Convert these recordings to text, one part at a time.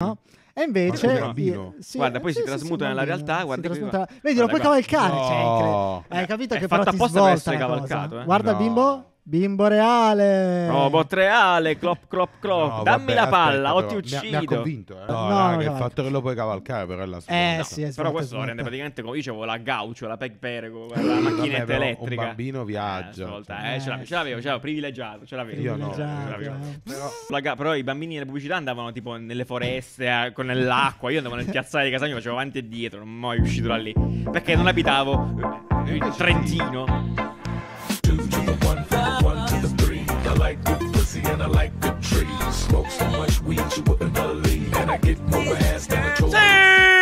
No? E invece, sì, guarda, poi sì, si sì, trasmuta nella realtà. Guarda, trasmuta... Vedi, lo puoi cavalcare. No. Cioè, hai capito è che fatto però apposta ti svolta per essere cavalcavalcato. Eh? Guarda, no. bimbo, Bimbo reale, robot reale, clop clop clop. No, Dammi vabbè, la palla aspetta, o ti uccido. Mi ha, mi ha convinto. Eh. No, no, raga, no, il no. fatto che lo puoi cavalcare, però è la sua. Eh, no, sì, però esatto, questo lo esatto. rende praticamente come io dicevo la gaucho, la peg perego, la macchinetta vabbè, elettrica. Un bambino viaggia. Eh, volta, cioè. eh, Ce, l'avevo, ce l'avevo, privilegiato. Ce l'avevo. Io no. Eh, cioè. Però... i bambini nelle pubblicità andavano tipo nelle foreste, con nell'acqua. Io andavo nel piazzale di Casagno, facevo avanti e dietro. Non ho mai uscito da lì perché non abitavo eh, in Trentino. two to the one, from the one to the three. I like good pussy and I like good trees. Smoke so much weed you wouldn't believe, and I get more ass than a trophy.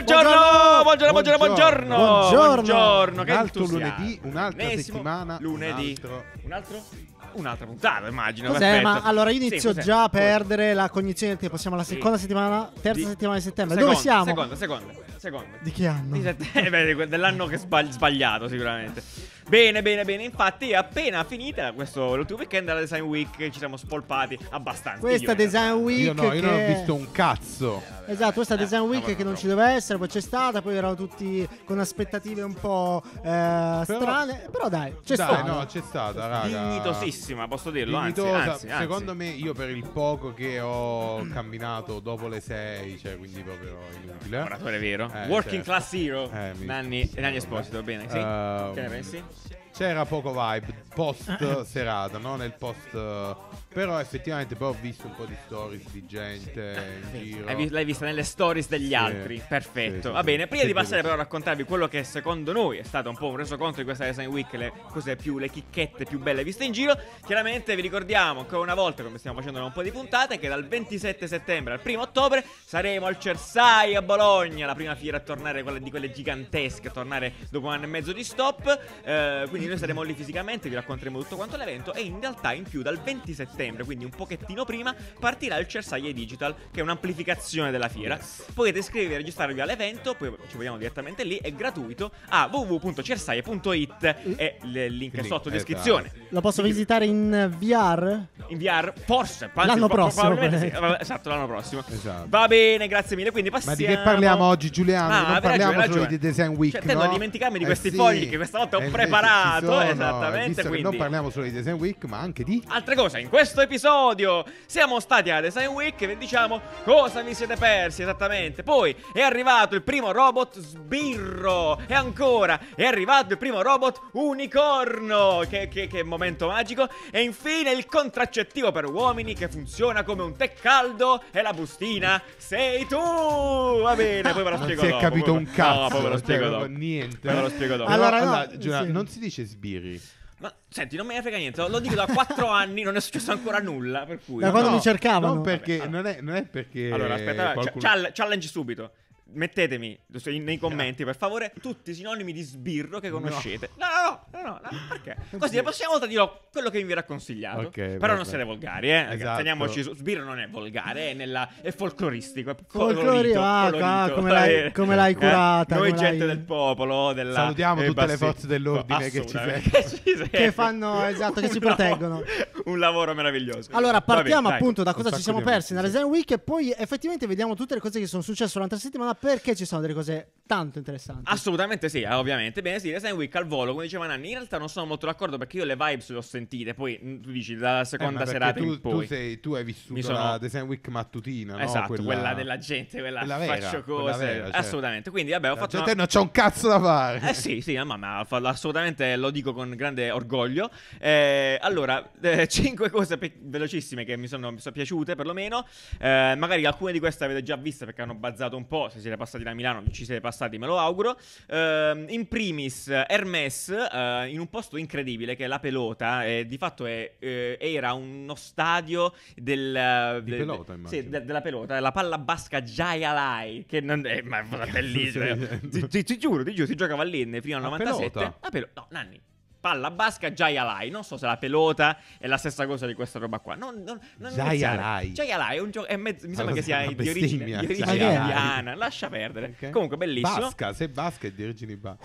buongiorno, buongiorno, buongiorno, buongiorno, buongiorno. Che un altro lunedì, un'altra settimana. Lunedì. Un altro? Un'altra puntata, immagino. Cos'è, ma allora io inizio già a perdere la cognizione del tempo. Siamo alla seconda settimana, terza settimana di settembre. Dove siamo? Seconda, seconda, seconda. Di che anno? Di settembre, eh, dell'anno che sbagliato sicuramente. Bene, bene, bene. Infatti, appena finita questo l'ultimo weekend della Design Week, ci siamo spolpati abbastanza. Questa Design Week. Io no, io non ho visto un cazzo. Esatto, questa eh, Design Week che non ci doveva essere, poi c'è stata, poi eravamo tutti con aspettative un po' eh, però, strane. Però dai, c'è dai, stata. No, c'è stata, raga. Dignitosissima, posso dirlo. Dignitosa. Anzi, anzi, anzi, secondo me, io per il poco che ho camminato dopo le 6, cioè quindi proprio inutile. Ora, è vero. Eh, Working certo. class hero. Eh, Nanni, Nanni Esposito, bene. Sì. Uh, che ne pensi? c'era poco vibe post serata, no? Nel post. Però effettivamente poi ho visto un po' di stories di gente in giro. l'hai vista nelle stories degli sì. altri. Perfetto. Sì, sì, Va bene, prima di passare però a raccontarvi quello che secondo noi è stato un po' un resoconto di questa Design Week, le cose più, le chicchette più belle viste in giro. Chiaramente vi ricordiamo ancora una volta, come stiamo facendo da un po' di puntate, che dal 27 settembre al 1 ottobre saremo al Cersai a Bologna, la prima fiera a tornare, quella di quelle gigantesche, a tornare dopo un anno e mezzo di stop. Eh, quindi quindi noi saremo lì fisicamente, vi racconteremo tutto quanto l'evento. E in realtà, in più, dal 20 settembre, quindi un pochettino prima, partirà il Cersaie Digital, che è un'amplificazione della fiera. Potete iscrivervi e registrarvi all'evento, poi ci vediamo direttamente lì. È gratuito a www.cersaie.it. e mm. il link è sotto in esatto. descrizione. Lo posso visitare in VR? In VR, forse. Anzi, l'anno po- prossimo. Sì. Esatto, l'anno prossimo. Esatto. Va bene, grazie mille. Quindi passiamo. Ma di che parliamo oggi, Giuliano? Ah, non parliamo ragione, ragione. di Design cioè, Week. Cioè, no? tendo a dimenticarmi di eh questi eh sì. fogli che questa volta ho eh, preparato passato, esattamente. Visto quindi... non parliamo solo di Design Week, ma anche di altre cose. In questo episodio siamo stati a Design Week e vi diciamo cosa vi siete persi esattamente. Poi è arrivato il primo robot sbirro e ancora è arrivato il primo robot unicorno. Che, che, che momento magico! E infine il contraccettivo per uomini che funziona come un tè caldo e la bustina sei tu! Va bene, poi ve lo non spiego non si dopo. è capito poi... un cazzo. No, cioè, poi ve lo spiego dopo. Niente. Ve lo spiego dopo. Allora, no, allora, Giulia, non si dice e sbirri. Ma senti, non me ne frega niente, lo dico da 4 anni, non è successo ancora nulla. Per cui, da quando no, mi cercavano. Non, perché, non, è, non è perché. Allora, aspetta, qualcuno... challenge subito. Mettetemi nei commenti per favore tutti i sinonimi di sbirro che conoscete. No, no, no, no, no, no perché? Così la prossima volta dirò quello che vi verrà consigliato. Okay, però non siete volgari, eh. Esatto. Teniamoci su. Sbirro non è volgare, è, nella, è folcloristico. È folcloristico. Ah, ah, come, l'hai, eh, come l'hai curata. Eh, noi, gente l'hai... del popolo, della, salutiamo eh, tutte bassi... le forze dell'ordine che ci, che ci seguono. che fanno, esatto, che ci proteggono. Un lavoro meraviglioso. Allora, partiamo Vabbè, appunto dai, da cosa ci siamo persi nella Zen Week e poi effettivamente vediamo tutte le cose che sono successe l'altra settimana perché ci sono delle cose tanto interessanti. Assolutamente sì, eh, ovviamente. Bene, sì, Design Week al volo, come diceva Nanni, in realtà non sono molto d'accordo perché io le vibes le ho sentite, poi mm, tu dici dalla eh, seconda eh, serata tu, in poi. Tu, sei, tu hai vissuto sono... la Design Week mattutina, esatto, no? quella... quella... della gente, quella, quella vera, faccio cose. Vera, cioè. Assolutamente, quindi vabbè ho la fatto... Gente una... non c'è un cazzo da fare. Eh sì, sì, ma, assolutamente lo dico con grande orgoglio. Eh, allora, eh, 5 cose pe- velocissime che mi sono, mi sono piaciute perlomeno, eh, magari alcune di queste avete già viste perché hanno bazzato un po', se siete siete passati da Milano, ci siete passati, me lo auguro. Uh, in primis, Hermes, uh, in un posto incredibile che è la Pelota, eh, di fatto è, eh, era uno stadio del, di de, pelota, de, sì, de, della Pelota, la palla basca Jaialai, che non è, ma bellissima. ti, ti, ti, giuro, ti giuro, si giocava lì prima del 97. Pelota. La Pelota, no, Nanni palla basca, Jaya Lai. Non so se la pelota è la stessa cosa di questa roba qua. Non, non, non Jaya Lai. è un gioco. Mezzo... mi sembra che sia di origine, di origine indiana. Lascia perdere. Okay. Comunque, bellissimo. Basca, se basca è di origine basca.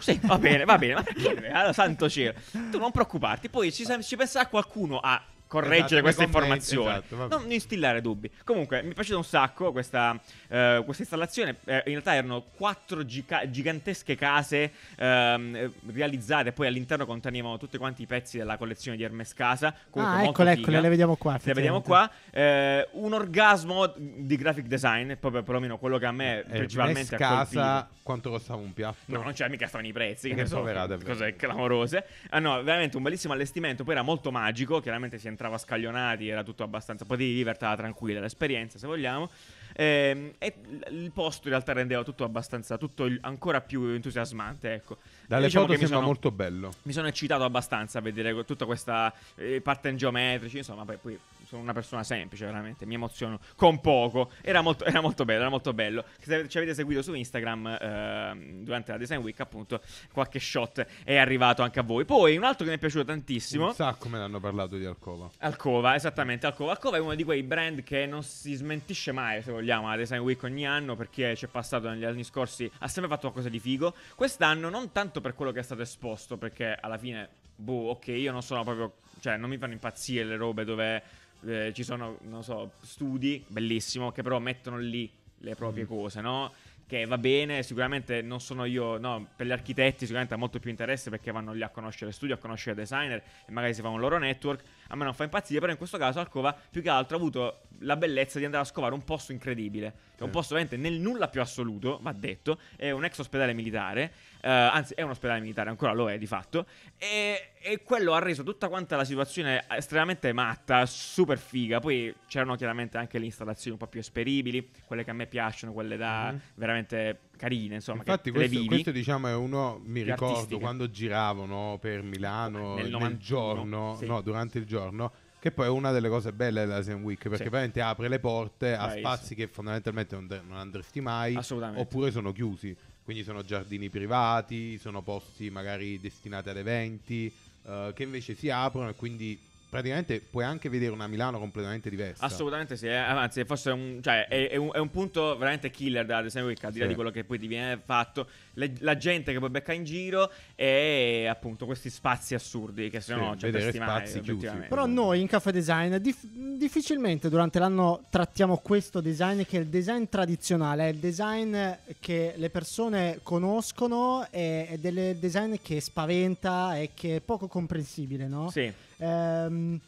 Sì, va bene, va bene. Ma perché? Allora, santo cielo. Tu non preoccuparti. Poi ci, ci penserà qualcuno a correggere esatto, questa informazione. Esatto, non instillare dubbi. Comunque, mi è un sacco questa, eh, questa installazione. Eh, in realtà erano quattro giga- gigantesche case ehm, realizzate, poi all'interno contenevano tutti quanti i pezzi della collezione di Hermes Casa. Ah, eccole, eccole, ecco, le vediamo qua. Le vediamo qua. Eh, un orgasmo di graphic design, proprio perlomeno quello che a me eh, principalmente ha colpito. casa, quanto costava un piatto? No, non c'era mica stavano i prezzi, che, che eh, so, cose clamorose. Ah no, veramente un bellissimo allestimento, poi era molto magico, chiaramente si entrava scaglionati, era tutto abbastanza, potevi divertire tranquilla l'esperienza se vogliamo. E, ehm, e, il posto in realtà rendeva tutto abbastanza, tutto il, ancora più entusiasmante, ecco. Dalle diciamo foto sembra sono, molto bello. Mi sono eccitato abbastanza a vedere tutta questa eh, parte in geometrici, insomma, poi, poi sono una persona semplice, veramente. Mi emoziono con poco. Era molto, era molto bello, era molto bello. Se ci avete seguito su Instagram eh, durante la Design Week, appunto, qualche shot è arrivato anche a voi. Poi un altro che mi è piaciuto tantissimo. Un come l'hanno parlato di Alcova. Alcova, esattamente. Alcova, Alcova è uno di quei brand che non si smentisce mai, se vogliamo, la Design Week ogni anno, perché ci è passato negli anni scorsi, ha sempre fatto qualcosa di figo. Quest'anno non tanto per quello che è stato esposto, perché alla fine, boh, ok, io non sono proprio cioè non mi fanno impazzire le robe dove eh, ci sono, non so, studi, bellissimo, che però mettono lì le proprie mm. cose, no? Che va bene, sicuramente non sono io, no, per gli architetti sicuramente ha molto più interesse perché vanno lì a conoscere studio, a conoscere designer e magari si fa un loro network. A me non fa impazzire, però in questo caso Alcova più che altro ha avuto la bellezza di andare a scovare un posto incredibile, che è cioè, un posto veramente nel nulla più assoluto, va detto, è un ex ospedale militare eh, anzi è un ospedale militare, ancora lo è di fatto, e, e, quello ha reso tutta quanta la situazione estremamente matta, super figa, poi c'erano chiaramente anche le installazioni un po' più esperibili, quelle che a me piacciono, quelle da mm-hmm. veramente carine, insomma. Infatti, questo, questo, diciamo è uno. Mi ricordo artistiche. quando giravano per Milano nel, 91, nel giorno, sì. no, durante il giorno. Che poi è una delle cose belle della Zen Week perché sì. veramente apre le porte a Vai, spazi sì. che fondamentalmente non, non andresti mai oppure sono chiusi. Quindi sono giardini privati, sono posti magari destinati ad eventi, eh, che invece si aprono e quindi praticamente puoi anche vedere una Milano completamente diversa. Assolutamente sì, eh, anzi forse un, cioè, è, è, un, è, un, punto veramente killer da Design Week, al di là sì. di quello che poi ti viene fatto, le, la gente che poi becca in giro e appunto questi spazi assurdi che se no sì, c'è spazi chiusi. Però noi in Caffè Design dif- difficilmente durante l'anno trattiamo questo design che è il design tradizionale, è il design che le persone conoscono è, è del design che spaventa e che è poco comprensibile, no? Sì. Ehm,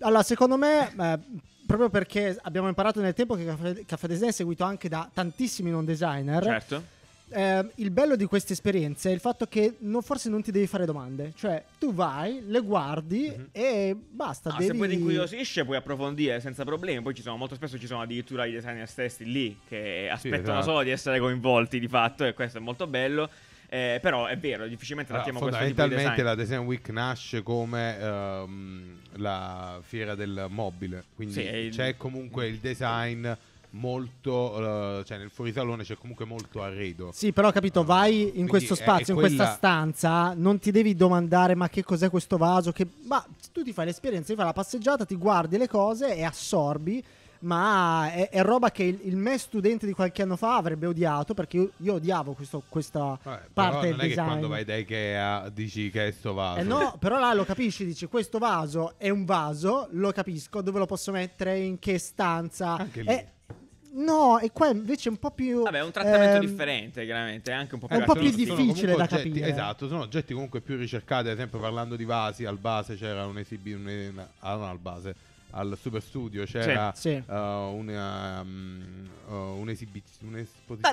allora, secondo me, eh, proprio perché abbiamo imparato nel tempo che Caffè, Caffè Design è seguito anche da tantissimi non designer. Certo. Eh, il bello di queste esperienze è il fatto che non, forse non ti devi fare domande, cioè tu vai, le guardi mm-hmm. e basta. Ah, devi... Se poi ti incuriosisce puoi approfondire senza problemi, poi ci sono, molto spesso ci sono addirittura i designer stessi lì che aspettano sì, esatto. solo di essere coinvolti di fatto e questo è molto bello eh, però è vero, difficilmente trattiamo ah, allora, questo Fondamentalmente la Design Week nasce come ehm, la fiera del mobile, quindi sì, il... c'è comunque il design molto, uh, cioè nel fuorisalone c'è comunque molto arredo. Sì, però ho capito, eh, vai in questo spazio, quella... in questa stanza, non ti devi domandare ma che cos'è questo vaso, che... ma tu ti fai l'esperienza, ti fai la passeggiata, ti guardi le cose e assorbi ma è, è roba che il, il, me studente di qualche anno fa avrebbe odiato perché io, io odiavo questo, questa Vabbè, parte del design. Non è che quando vai da Ikea eh, dici che è sto vaso. Eh no, però là lo capisci, dici questo vaso è un vaso, lo capisco, dove lo posso mettere, in che stanza. Anche lì. È, No, e qua invece è un po' più. Vabbè, è un trattamento ehm, differente, chiaramente. È anche un po' più, un po più difficile da oggetti, capire. Esatto, sono oggetti comunque più ricercati. Ad esempio, parlando di vasi, al base c'era un esibito. Ah, non al base al Super Studio c'era sì. uh, una, um, mm, uh, eh, un'esibizione.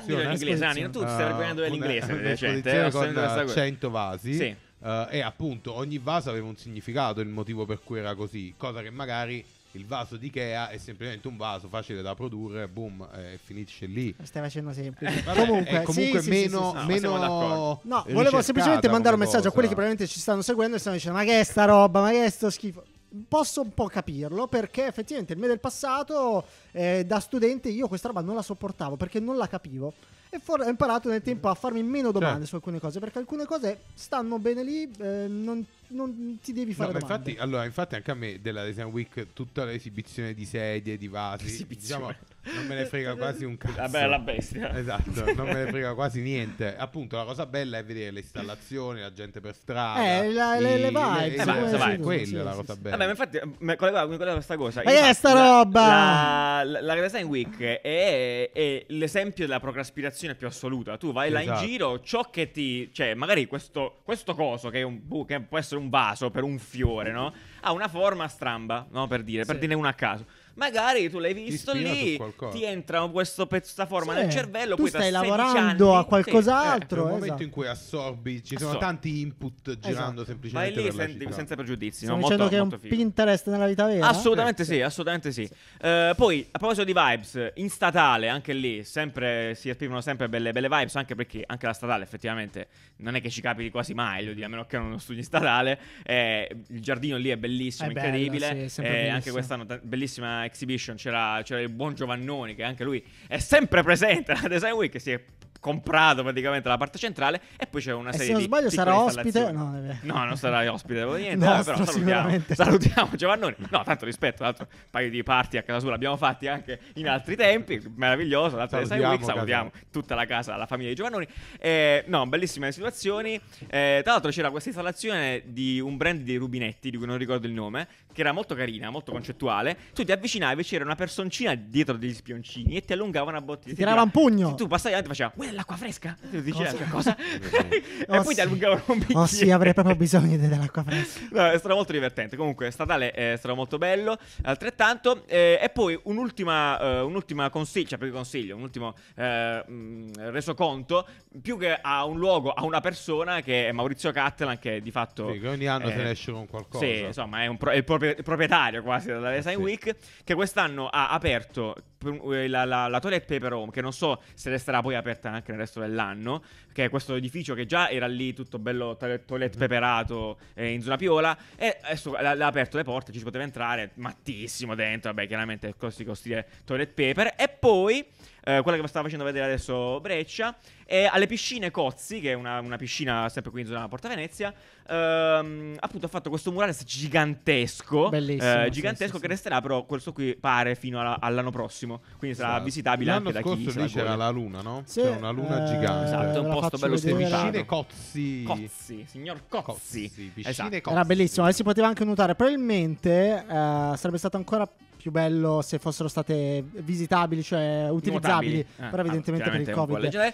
Dillo in inglese, Anni, stai parlando eh, dell'inglese. Cioè, un'esposizione con 100 vasi. Sì. Uh, e appunto ogni vaso aveva un significato, il motivo per cui era così, cosa che magari il vaso di Ikea è semplicemente un vaso facile da produrre, boom, e eh, finisce lì. Stai facendo semplice. Vabbè, comunque, comunque sì, meno, sì, sì, meno no, no, volevo semplicemente mandare un messaggio cosa. a quelli che probabilmente ci stanno seguendo e stanno dicendo "Ma che è sta roba? Ma che è sto schifo?" posso un po' capirlo perché effettivamente il me del passato eh, da studente io questa roba non la sopportavo perché non la capivo e for- ho imparato nel tempo a farmi meno certo. domande cioè. su alcune cose perché alcune cose stanno bene lì eh, non, non, ti devi fare no, domande infatti, allora infatti anche a me della Design Week tutta l'esibizione di sedie di vasi diciamo, non me ne frega quasi un cazzo. Vabbè, la bestia. Esatto, non me ne frega quasi niente. Appunto, la cosa bella è vedere le installazioni, la gente per strada. Eh, la, le, le vibe. Eh, vai, eh, esatto, vai. Quella sì, è la cosa bella. Vabbè, ma infatti, mi collegavo a questa cosa. Ma è sta roba? La, la, Redesign Week è, è, l'esempio della procraspirazione più assoluta. Tu vai là in esatto. giro, ciò che ti... Cioè, magari questo, questo coso, che, un, che, può essere un vaso per un fiore, no? Ha una forma stramba, no? Per dire, sì. per dire uno a caso magari tu l'hai visto ti lì, ti entra questo pezzo, questa forma sì. nel cervello, tu poi stai lavorando anni, a qualcos'altro. Sì. Eh, è un momento esatto. in cui assorbi, ci sono esatto. tanti input esatto. girando esatto. semplicemente. Vai lì sen- senza pregiudizi. Stiamo no? dicendo molto, che è un figo. Pinterest nella vita vera? Assolutamente eh, sì, sì, assolutamente sì. Uh, poi, a proposito di vibes, in statale, anche lì, sempre, si esprimono sempre belle, belle vibes, anche perché anche la statale effettivamente non è che ci capiti quasi mai, lo dico, a meno che non studi in statale. Eh, il giardino lì è bellissimo, è incredibile. Bella, sì, è eh, anche quest'anno, t- bellissima Exhibition c'era, c'era il buon Giovannoni, che anche lui è sempre presente alla Design Week, si è comprato praticamente la parte centrale e poi c'è una serie di... Se non sbaglio sarà ospite... No, no, non sarà ospite, niente, no, però salutiamo, salutiamo Giovannone. No, tanto rispetto, tra l'altro un paio di parti a casa sua l'abbiamo fatti anche in altri tempi, meraviglioso, l'altra dei Week, salutiamo tutta la casa, la famiglia di Giovannoni. Eh, no, bellissime situazioni. Eh, tra l'altro c'era questa installazione di un brand di rubinetti, di cui non ricordo il nome, che era molto carina, molto concettuale. Tu ti avvicinavi, c'era una personcina dietro degli spioncini e ti allungava una bottiglia. Ti tirava un pugno. Se tu passavi avanti e faceva... Well, dell'acqua fresca? Tu dici cosa? Anche, certo. cosa? e oh, poi sì. ti allungavano un bicchiere. Oh sì, avrei proprio bisogno dell'acqua fresca. no, è stato molto divertente. Comunque, statale eh, è stato molto bello. Altrettanto. Eh, e poi un'ultima, eh, un'ultima consiglio, cioè più consiglio, un ultimo eh, mh, resoconto, più che a un luogo, a una persona che è Maurizio Cattelan, che di fatto... Sì, che ogni anno se ne eh, esce con qualcosa. Sì, insomma, è, pro- è il, proprio- il, proprietario quasi della Design sì. Week, che quest'anno ha aperto eh, la, la, la toilette paper home, che non so se resterà poi aperta anche nel resto dell'anno, che è questo edificio che già era lì tutto bello toilet mhm. peperato eh, in zona piola e adesso l'ha aperto le porte, ci si poteva entrare mattissimo dentro, vabbè chiaramente costi costire toilet paper e poi eh, quella che stava facendo vedere adesso Breccia e alle piscine Cozzi, che è una, una piscina sempre qui in zona Porta Venezia, ehm, appunto ha fatto questo murales gigantesco, Bellissimo, eh, gigantesco sì, che resterà però questo qui pare fino alla, all'anno prossimo, quindi sarà sì. Esatto. visitabile anche da chi L'anno scorso lì c'era la luna, no? Sì, c'era cioè, una luna eh, gigante. Esatto, un po' posto bello sterminato. Piscine Cozzi. Cozzi, signor Cozzi. Cozzi esatto. Cozzi. Era bellissimo, e si poteva anche nuotare. Probabilmente eh, sarebbe stato ancora più bello se fossero state visitabili, cioè utilizzabili, eh, però evidentemente per il Covid. Invece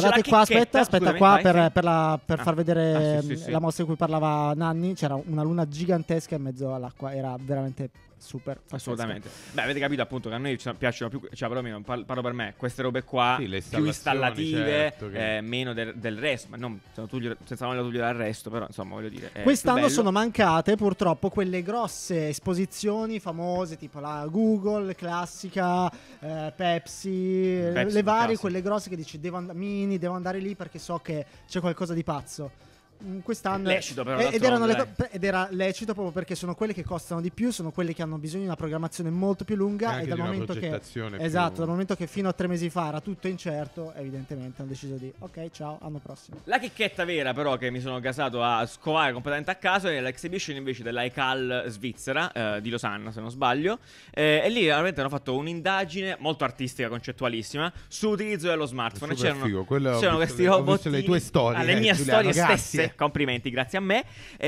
Guardate qua, aspetta, aspetta qua per, per, la, per ah. far vedere ah, sì, sì, sì. la mossa di cui parlava Nanni, c'era una luna gigantesca in mezzo all'acqua, era veramente super fantastica. Assolutamente. Beh, avete capito appunto che a noi piacciono più, cioè perlomeno parlo per me, queste robe qua sì, più installative, certo, che... eh, meno del, del resto, ma non Tullio, senza voler togliere il resto, però insomma voglio dire. Quest'anno sono mancate purtroppo quelle grosse esposizioni famose tipo la Google, classica, eh, Pepsi, Pepsi, le varie, classica. quelle grosse che dici devo and- mini, devo andare lì perché so che c'è qualcosa di pazzo quest'anno lecito però ed, erano le, ed era lecito proprio perché sono quelle che costano di più sono quelle che hanno bisogno di una programmazione molto più lunga e, dal momento che esatto più... dal momento che fino a tre mesi fa era tutto incerto evidentemente hanno deciso di ok ciao anno prossimo la chicchetta vera però che mi sono gasato a scovare completamente a caso è l'exhibition invece dell'ICAL svizzera eh, di Losanna se non sbaglio eh, e lì veramente hanno fatto un'indagine molto artistica concettualissima sull'utilizzo dello smartphone e c'erano, figo, c'erano questi robot le tue storie ah, le eh, mie eh, storie Giuliano, stesse Grazie. Complimenti, grazie a me. E,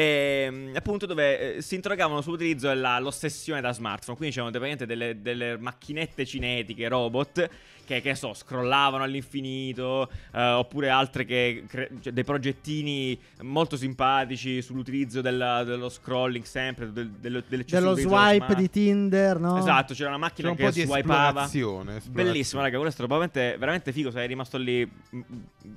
ehm, appunto, dove eh, si interrogavano sull'utilizzo e l'ossessione da smartphone. Quindi c'erano praticamente delle, delle macchinette cinetiche, robot che, che so, scrollavano all'infinito, eh, oppure altre che cre- cioè dei progettini molto simpatici sull'utilizzo della, dello scrolling sempre, del, del, del dello swipe di Tinder, no? Esatto, c'era una macchina c'era un che swipava. Esplorazione, esplorazione. Bellissimo, raga, questo è probabilmente veramente figo, sarei rimasto lì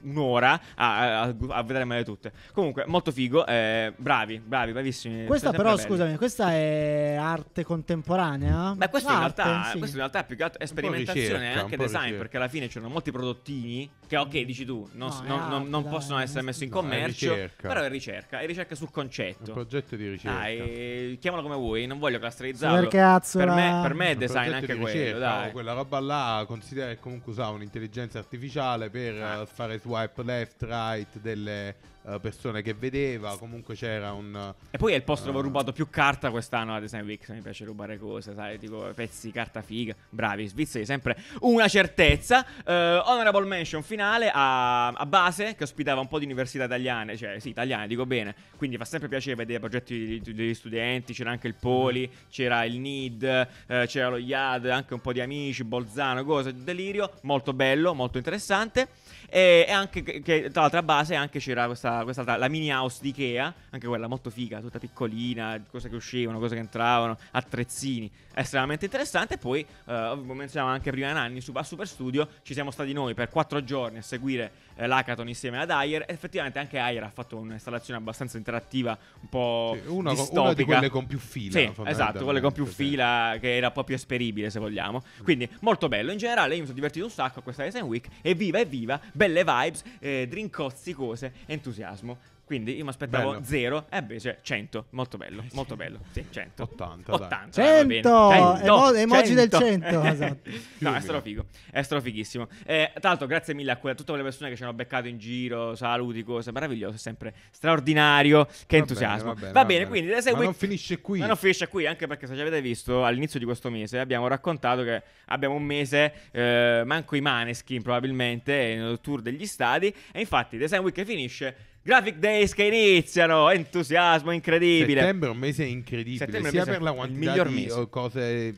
un'ora a, a, a vedere male tutte. Comunque, molto figo, eh, bravi, bravi, bravissimi. Questa però, belli. scusami, questa è arte contemporanea? Beh, questo in realtà, sì. questo in realtà è più che altro sperimentazione ricerca, anche design design, perché alla fine c'erano molti prodottini che ok, dici tu, non, no, non, non, non possono eh, essere messi in commercio, è però è ricerca, è ricerca sul concetto. Un progetto di ricerca. Dai, chiamalo come vuoi, non voglio clasterizzarlo. Per me, eh. per me è design anche quello, ricerca, dai. Quella roba là considera che comunque usava un'intelligenza artificiale per ah. Eh, fare swipe left, right delle persone che vedeva. Comunque c'era un. E poi è il posto uh, dove ho rubato più carta quest'anno la Design Week. Mi piace rubare cose, sai, tipo pezzi carta figa. Bravi, svizzeri, sempre una certezza. Uh, honorable mention fino finale a, a, Base, che ospitava un po' di università italiane, cioè sì, italiane, dico bene. Quindi fa sempre piacere vedere progetti degli studenti, c'era anche il Poli, c'era il NID, eh, c'era lo IAD, anche un po' di amici, Bolzano, cose, delirio, molto bello, molto interessante. E, e anche che, tra l'altra base anche c'era questa, questa la mini house di Ikea, anche quella molto figa, tutta piccolina, cose che uscivano, cose che entravano, attrezzini, estremamente interessante. E poi, eh, come menzionavo anche prima Nanni, su a Super Studio ci siamo stati noi per quattro giorni a seguire eh, l'hackathon insieme ad Ayer. Effettivamente anche Ayer ha fatto un'installazione abbastanza interattiva, un po' sì, una, distopica. Una di quelle con più fila. Sì, esatto, quelle con più sì. fila che era proprio esperibile se vogliamo. Mm. Quindi molto bello. In generale io mi sono divertito un sacco a questa Design Week. Evviva, evviva, belle vibes, eh, drincozzi, cose, entusiasmo. Quindi io mi aspettavo 0, e invece 100. Molto bello, eh, molto bello. Sì, 100. 80. 80. 100! 100. Emo- emoji 100. del 100. esatto. no, è strafigo. È strafighissimo. Eh, tra l'altro, grazie mille a que- tutte quelle persone che ci hanno beccato in giro, saluti, cose meraviglioso. sempre straordinario. Che va entusiasmo. Bene, va bene, va bene, va bene. quindi. Ma non finisce qui. Ma non finisce qui, anche perché se ci avete visto all'inizio di questo mese abbiamo raccontato che abbiamo un mese, eh, manco i maneskin probabilmente, nel tour degli stadi. E infatti, The Sandwich finisce Graphic Days che iniziano, entusiasmo incredibile. Settembre è un mese incredibile, Settembre sia per la quantità di mese. Eh, cose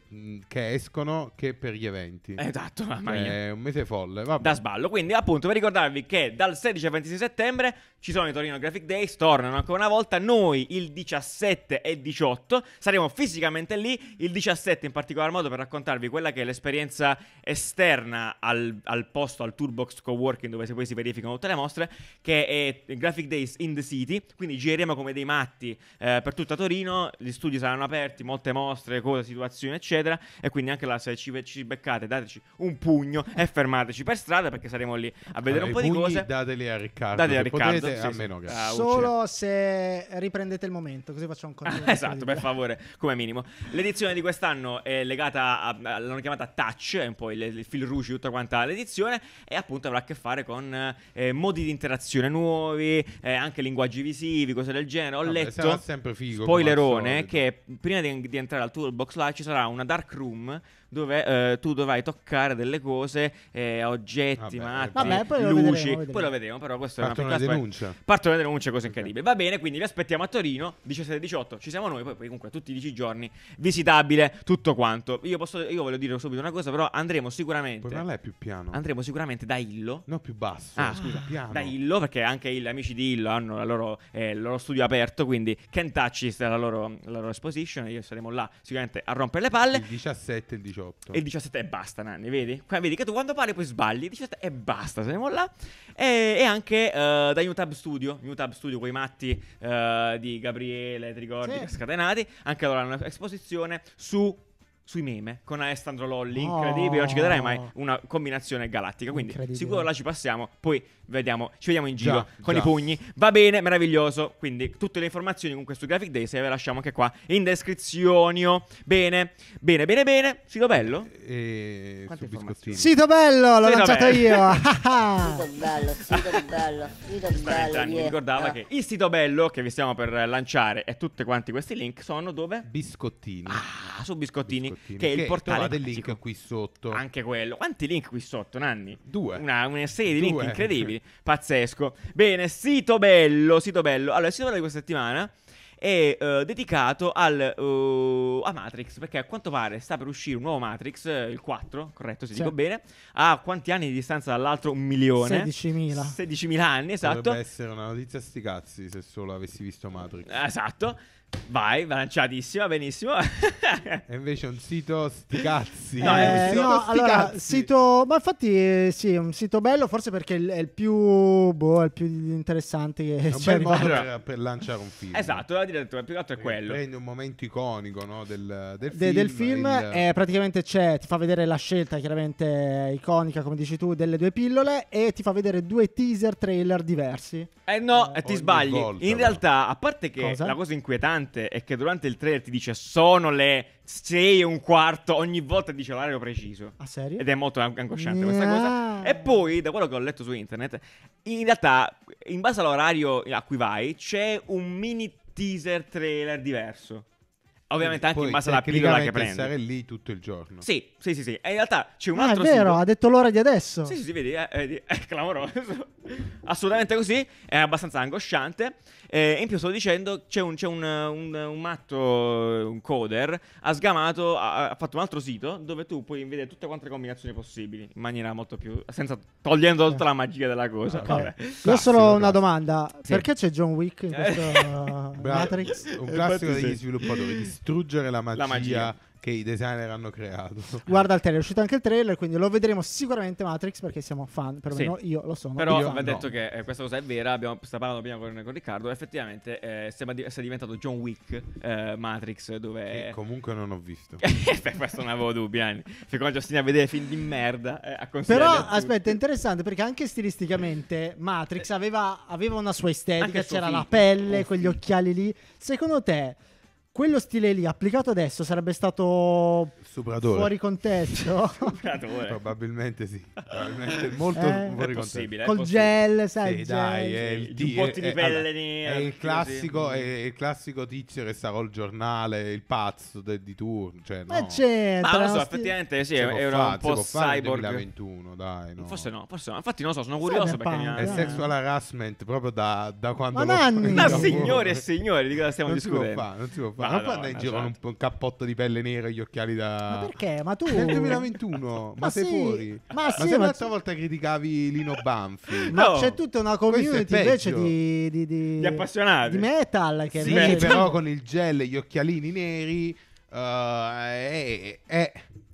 che escono che per gli eventi. Esatto, mamma cioè, mia. È un mese folle, vabbè. Da sballo. Quindi appunto per ricordarvi che dal 16 al 26 settembre ci sono i Torino Graphic Days, tornano ancora una volta. Noi il 17 e 18 saremo fisicamente lì, il 17 in particolar modo per raccontarvi quella che è l'esperienza esterna al, al posto, al Toolbox Coworking dove poi si verificano tutte le mostre, che è Graphic Graphic Days in the City, quindi gireremo come dei matti eh, per tutta Torino, gli studi saranno aperti, molte mostre, cose, situazioni, eccetera, e quindi anche là se ci, ci beccate dateci un pugno e fermateci per strada perché saremo lì a vedere allora, un po' di cose. Dateli a Riccardo. Dateli a Riccardo. Potete, sì, a meno che. Ah, Solo se riprendete il momento, così faccio un controllo. Ah, esatto, per favore, come minimo. L'edizione di quest'anno è legata a, l'hanno chiamata Touch, è un po' il, il fil rouge di tutta quanta l'edizione e appunto avrà a che fare con eh, modi di interazione nuovi, anche, eh, anche linguaggi visivi, cose del genere. Ho Vabbè, letto, sempre figo, spoilerone, che prima di, di entrare al toolbox live ci sarà una dark room dove eh, tu dovrai toccare delle cose, eh, oggetti, Vabbè. matti, Vabbè, poi lo vedremo, lo poi lo vedremo, però questa Partono è una piccola denuncia. partono le denunce, cose incredibili. Va bene, quindi vi aspettiamo a Torino, 17-18, ci siamo noi, poi, poi comunque tutti i 10 giorni, visitabile, tutto quanto. Io, posso, io voglio dire subito una cosa, però andremo sicuramente... Poi lei è più piano. Andremo sicuramente da Illo. No, più basso. Ah, scusa, piano. Da Illo, perché anche gli amici di Illo hanno loro, eh, il loro studio aperto, quindi Kentucky sarà la loro, la loro exposition, io saremo là sicuramente a rompere le palle. Il 17 e il 18. 18. E il 17 e basta, Nanni, vedi? Qua vedi che tu quando parli poi sbagli, il 17 e basta, siamo là. E, e anche uh, da New Studio, New Tab Studio, quei matti uh, di Gabriele, Trigordi, sì. Scatenati, anche loro hanno un'esposizione su sui meme con Alessandro Lolli, incredibile, oh. non ci chiederai mai una combinazione galattica, quindi sicuro là ci passiamo, poi vediamo, ci vediamo in giro già, con già. i pugni. Va bene, meraviglioso. Quindi tutte le informazioni con questo Graphic Days le lasciamo anche qua in descrizione. Oh. Bene, bene, bene, bene. Sito bello? Eh, eh, e... Sito bello, l'ho Sito lanciato bello. io. sito bello, sito bello, sito bello. mi ricordava ah. che il sito bello che vi stiamo per lanciare e tutti quanti questi link sono dove? Biscottini. Ah, su Biscottini, Biscottini. che è il portale del link qui sotto. Anche quello. Quanti link qui sotto, Nanni? Due. Una, una serie di Due. link incredibili pazzesco. Bene, sito bello, sito bello. Allora, il sito bello di questa settimana è uh, dedicato al, uh, a Matrix, perché a quanto pare sta per uscire un nuovo Matrix, eh, il 4, corretto se sì. dico bene, a quanti anni di distanza dall'altro? Un milione. 16.000. 16.000 anni, esatto. Potrebbe essere una notizia sti cazzi se solo avessi visto Matrix. Esatto. Vai, lanciatissima, benissimo. e invece un sito sti cazzi. No, è un eh, sito, eh, no, allora, sito ma infatti eh, sì, è un sito bello, forse perché è il, più boh, è il più interessante che è un cioè, bel modo per, lanciare un film. Esatto, la direttura più che altro è eh, quello. Prende un momento iconico, no, del, del, De, film, del, film. Il... Eh, praticamente c'è, ti fa vedere la scelta chiaramente iconica, come dici tu, delle due pillole e ti fa vedere due teaser trailer diversi. Eh no, ah, ti sbagli. Volta, In realtà, a parte che cosa? la cosa inquietante interessante è che durante il trailer ti dice sono le 6 e un quarto, ogni volta dice l'orario preciso. Ah, serio? Ed è molto angosciante yeah. questa cosa. E poi, da quello che ho letto su internet, in realtà, in base all'orario a cui vai, c'è un mini teaser trailer diverso. Ovviamente Quindi, anche in base alla pillola che prendi. stare lì tutto il giorno. Sì, sì, sì, sì. E in realtà c'è un ah, altro... è vero, sito... ha detto l'ora di adesso. Sì, sì, sì, vedi, è, eh, è, è clamoroso. Assolutamente così, è abbastanza angosciante. Eh, in più stavo dicendo, c'è un, c'è un, un, un matto, un coder, ha sgamato, ha, ha, fatto un altro sito dove tu puoi vedere tutte quante le combinazioni possibili, in maniera molto più... senza togliendo tutta la magia della cosa. Okay. Vabbè. Io solo una domanda, sì. perché c'è John Wick in questo Matrix? Un classico degli sviluppatori, distruggere la magia. La magia che i designer hanno creato. Guarda il trailer, è uscito anche il trailer, quindi lo vedremo sicuramente Matrix perché siamo fan, perlomeno sì. io lo sono. Però vi ho detto no. che eh, questa cosa è vera, abbiamo sta parlando prima con, con Riccardo, effettivamente eh, sembra di, essere diventato John Wick eh, Matrix dove... Che comunque non ho visto. Beh, questo non avevo dubbi, anni. Fino a Giustina a vedere film di merda eh, a Però a aspetta, è interessante perché anche stilisticamente Matrix aveva, aveva una sua estetica, c'era la pelle, quegli occhiali lì. Secondo te quello stile lì applicato adesso sarebbe stato Supratore. fuori contesto. Probabilmente sì. Probabilmente eh, molto eh, fuori contesto. Col gel, sai, sì, gel. è il, di, eh, è, di pelle allora, è il classico è il classico tizio che sta col giornale, il pazzo de, di turno, cioè, eh, no. Ma c'entra. Ma lo so, effettivamente sì, era fa, un po' cyborg 2021, dai, no. Forse no, forse no. Infatti non lo so, sono curioso perché è sexual harassment proprio da, da quando Ma lo... anni. signore e signori di cosa stiamo discutendo. non si può fare non Ma quando in giro con un, cappotto di pelle nera e gli occhiali da. Ma perché? Ma tu. Nel 2021, ma, ma sei sì, fuori. Ma, ma sì, se l'altra tu... volta criticavi Lino Banfi. Ma no. c'è tutta una community invece di, di, di, di, appassionati di metal. Che sì, metal. però con il gel e gli occhialini neri. Uh, è, è, è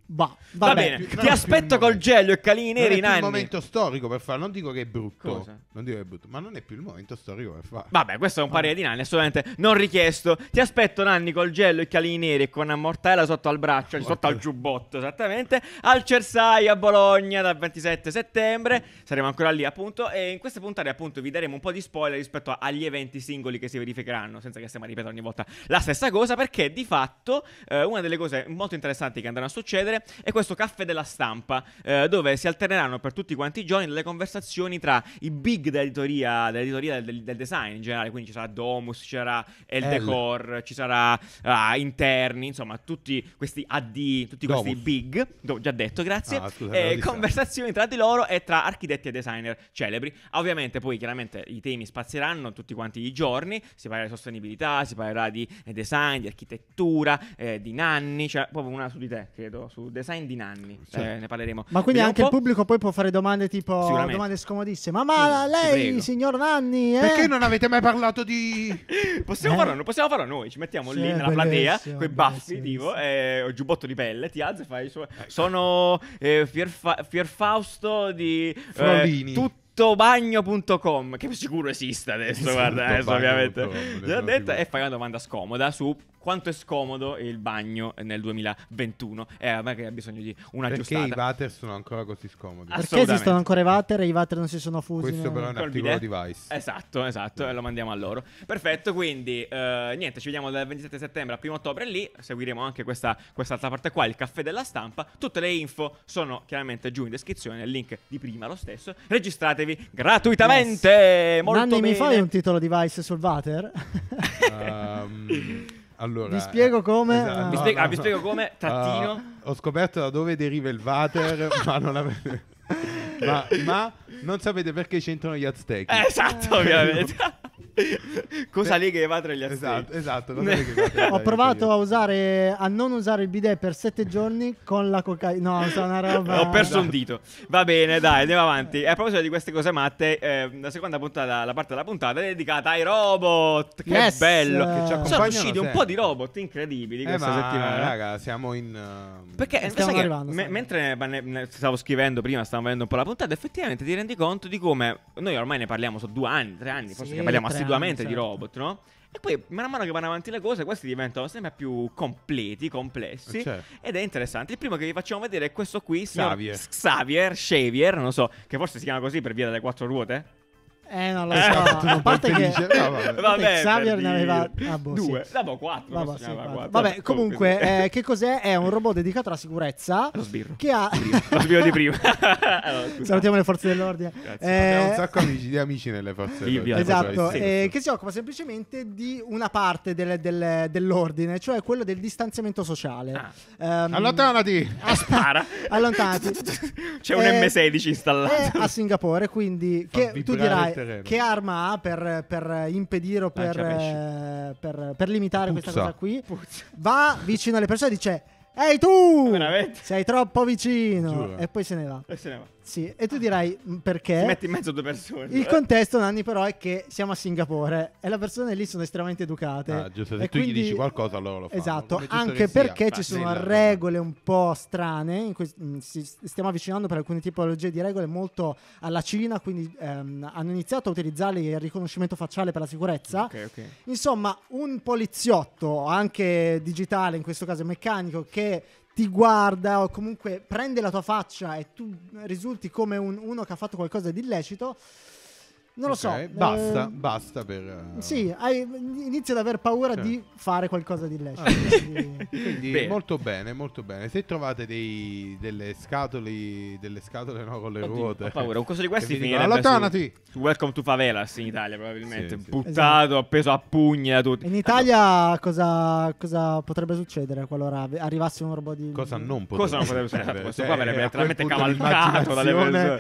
Bah, va, va bene, bene. ti aspetto col gelo e calini neri in anni. Non è il momento storico per farlo, non dico che è brutto. Non dico che è brutto, ma non è più il momento storico per farlo. Vabbè, questo è un parere di Nanni, assolutamente non richiesto. Ti aspetto Nanni col gelo e calini neri e con una mortella sotto al braccio, sotto al giubbotto, esattamente, al Cersai a Bologna dal 27 settembre. Saremo ancora lì, appunto, e in queste puntate appunto vi daremo un po' di spoiler rispetto agli eventi singoli che si verificheranno, senza che stiamo a ripetere ogni volta la stessa cosa, perché di fatto eh, una delle cose molto interessanti che andranno a succedere Corriere e questo caffè della stampa, eh, dove si alterneranno per tutti quanti i giorni delle conversazioni tra i big dell'editoria, dell'editoria del, del, design in generale, quindi ci sarà Domus, ci sarà El L. ci sarà uh, Interni, insomma tutti questi AD, tutti Domus. questi big, do, già detto, grazie, ah, scusa, eh, conversazioni tra di loro e tra architetti e designer celebri. Ovviamente poi chiaramente i temi spazieranno tutti quanti i giorni, si parlerà di sostenibilità, si parlerà di eh, design, di architettura, eh, di nanni, cioè proprio una su di te, credo, su design di nanni. Cioè, eh, ne parleremo. Ma quindi Vediamo anche il pubblico poi può fare domande tipo domande scomodissime. Ma, sì, lei, signor Nanni, eh? perché non avete mai parlato di. possiamo, eh? farlo, possiamo farlo noi. Ci mettiamo sì, lì nella platea con i baffi, tipo, eh, giubbotto di pelle. Ti alzi e fai. Su- ecco. sono eh, Fierfa- Fierfausto di. Frolini. Eh, tutti tuttobagno.com che sicuro esiste adesso, guarda, adesso ovviamente. Già detto, e fai una domanda scomoda su quanto è scomodo il bagno nel 2021. Eh, ma che ha bisogno di una Perché giustata. Perché i water sono ancora così scomodi? Perché esistono ancora i water e i water non si sono fusi? Questo però è un articolo device Vice. Esatto, esatto, e lo mandiamo a loro. Perfetto, quindi eh, niente, ci vediamo dal 27 settembre al 1 ottobre lì, seguiremo anche questa quest'altra parte qua, il caffè della stampa. Tutte le info sono chiaramente giù in descrizione, il link di prima lo stesso. Registratevi gratuitamente. Yes. Molto Nanni, bene. mi fai un titolo device sul water? um... Allora, vi spiego come. Esatto. Eh, no. Vi, spiego, ah, vi, spiego, come. Trattino. Uh, ho scoperto da dove deriva il water, ma non avete. Ma, ma, non sapete perché c'entrano gli aztechi. esatto, ovviamente. Cosa eh, lì che va tra gli astri. Esatto, esatto. Ho provato a usare a non usare il bidet per sette giorni con la cocaina. No, sono una roba. Ho perso un esatto. dito. Va bene, dai, andiamo avanti. E a proposito di queste cose matte, eh, la seconda puntata, la parte della puntata è dedicata ai robot. Che yes. bello! Eh, che sono usciti un po' di robot incredibili eh, questa ma, settimana. Raga, siamo in. Uh... Perché stiamo arrivando, me, mentre ne, ne stavo scrivendo prima, stavo vedendo un po' la puntata, effettivamente ti rendi conto di come noi ormai ne parliamo, sono due anni, tre anni, forse che parliamo a settimana individuamente certo. di robot, no? E poi, man mano che vanno avanti le cose, questi diventano sempre più completi, complessi. Eh, certo. Ed è interessante. Il primo che vi facciamo vedere è questo qui, Xavier. Xavier, Xavier, non so, che forse si chiama così per via delle quattro ruote. Eh, non lo eh, so. Eh, a parte che no, vabbè. Vabbè, Xavier ne aveva ah, boh, due, sì. no, quattro, vabbè, sì, quattro. quattro. Vabbè, comunque, eh, che cos'è? È un robot dedicato alla sicurezza. Lo sbirro. Che ha... Lo sbirro di prima. allora, Salutiamo le forze dell'ordine. Grazie. Eh... Abbiamo un sacco amici, di amici nelle forze dell'ordine. Esatto, sì. eh, che si occupa semplicemente di una parte del, del, dell'ordine, cioè quello del distanziamento sociale. Ah. Um, allontanati! A spara. allontanati. C'è un M16 eh, installato. Eh, a Singapore, quindi che tu dirai che, arma ha per, per impedire o per, eh, per, per limitare Puzza. questa cosa qui? Puzza. Va vicino alle persone e dice: Ehi tu! Veramente? Sei troppo vicino! Giuro. E poi se ne va. E se ne va. Sì, e tu dirai perché? Ti metti in mezzo due persone. Il eh. contesto, Nanni, però, è che siamo a Singapore e le persone lì sono estremamente educate. Ah, giusto, se tu quindi... gli dici qualcosa allora lo fai. Esatto, anche perché ci sono regole un po' strane, cui, mh, mm, si, stiamo avvicinando per alcune tipologie di regole molto alla Cina, quindi ehm, hanno iniziato a utilizzare il riconoscimento facciale per la sicurezza. Okay, okay. Insomma, un poliziotto, anche digitale, in questo caso meccanico, che ti guarda o comunque prende la tua faccia e tu risulti come un, uno che ha fatto qualcosa di illecito non okay. lo so. Basta, eh... basta per... Uh... Sì, hai, inizi ad aver paura cioè. di certo. fare qualcosa di lecito. Ah. Quindi, molto bene, molto bene. Se trovate dei, delle scatole, delle scatole no, con le Oddio, ruote... Ho paura, un coso di questi finirebbe su, su Welcome to Favelas in Italia probabilmente. Sì, sì. Buttato, esatto. appeso a pugni da tutti. In Italia cosa, cosa, potrebbe succedere qualora arrivasse un robot di... Cosa non potrebbe, cosa non potrebbe succedere? Questo cioè, qua verrebbe letteralmente cavalcato dalle persone.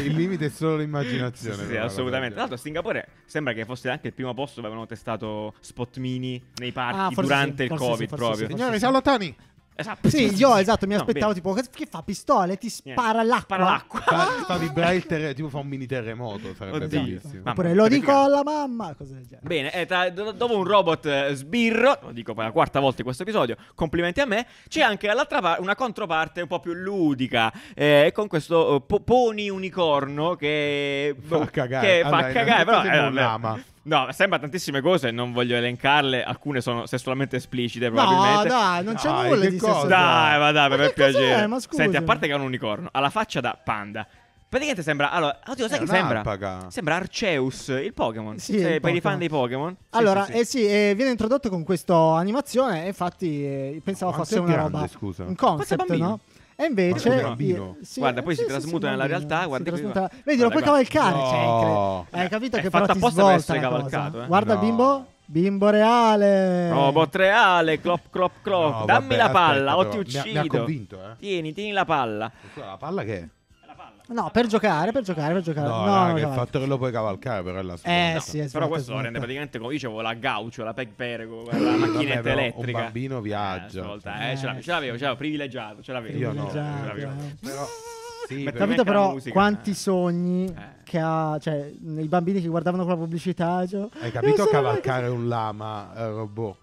Il limite è solo l'immaginazione. Sì, assolutamente assolutamente. Tra l'altro, a Singapore sembra che fosse anche il primo posto dove avevano testato spot mini nei parchi ah, durante sì, il Covid sì, proprio. Sì, Signori, salutani! Esatto. Sì, io esatto, mi aspettavo no, tipo che fa pistole, ti spara Niente. l'acqua. Spara l'acqua. Ah. fa, vibrare il terremoto, tipo fa un mini terremoto, sarebbe Oddio. bellissimo. Oppure lo dico alla mamma, cose del genere. Bene, eh, tra, dopo un robot eh, sbirro, lo dico per la quarta volta in questo episodio, complimenti a me, c'è anche dall'altra parte una controparte un po' più ludica eh, con questo eh, po- unicorno che fa boh, cagare, che allora, fa cagare però è un lama. No, sembra tantissime cose, non voglio elencarle, alcune sono sessualmente esplicite probabilmente. No, dai, non c'è dai, nulla di cosa. Dai, ma dai, ma per piacere. Ma scusa. Senti, a parte che è un unicorno, ha la faccia da panda. Praticamente sembra. Allora, oddio, sai che sembra? Sembra Arceus, il Pokémon. Sì, il per Pokemon. i fan dei Pokémon. Sì, allora, sì, sì. eh sì, eh, viene introdotto con questa animazione. infatti, eh, pensavo no, fosse una grande, roba. Scusa. Un concept, no? E invece... Io, sì, guarda, poi sì, si sì, trasmuta nella bambino. realtà. Guarda, trasmuta... Vedi, lo puoi cavalcare. No. Cioè, hai eh, capito è che fatta però ti svolta cavalcato. Eh? Guarda no. bimbo. Bimbo reale, robot reale, clop clop clop. No, Dammi vabbè, la palla, aspetta, o ti uccido. Mi ha, mi ha convinto, eh. Tieni, tieni la palla. La palla che è? No, per giocare, per giocare, per giocare. No, no, raga, no, il fatto che lo puoi cavalcare però è la svolta. Eh, sì, è Però questo svolta. rende praticamente come dicevo la gaucho, la peg perego, la macchinetta Vabbè, elettrica. Un bambino viaggia. Eh, eh, eh, ce l'avevo, ce l'avevo, privilegiato, ce l'avevo. Io no, Però sì, per capito però musica, quanti eh. sogni eh. che ha cioè i bambini che guardavano quella pubblicità cioè, hai capito cavalcare un lama eh, robot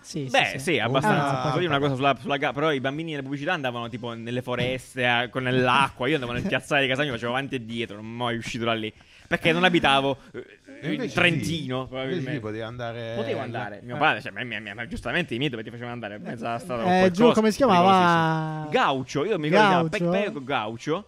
sì, Beh, sì, sì abbastanza. Ah, Posso dire una cosa sulla, sulla ga- Però i bambini nella pubblicità andavano tipo nelle foreste, a- con nell'acqua. Io andavo nel piazzale di Casagno, facevo avanti e dietro, non mai uscito da lì. Perché non abitavo eh, in Trentino, sì. probabilmente. sì, potevi andare. Potevo andare, mio padre, eh. cioè, ma- ma- ma- giustamente i miei dove ti facevano andare? Mezza strada o Eh, giù, come si chiamava? rigorosissimo. io mi ricordo che si chiamava Gaucio.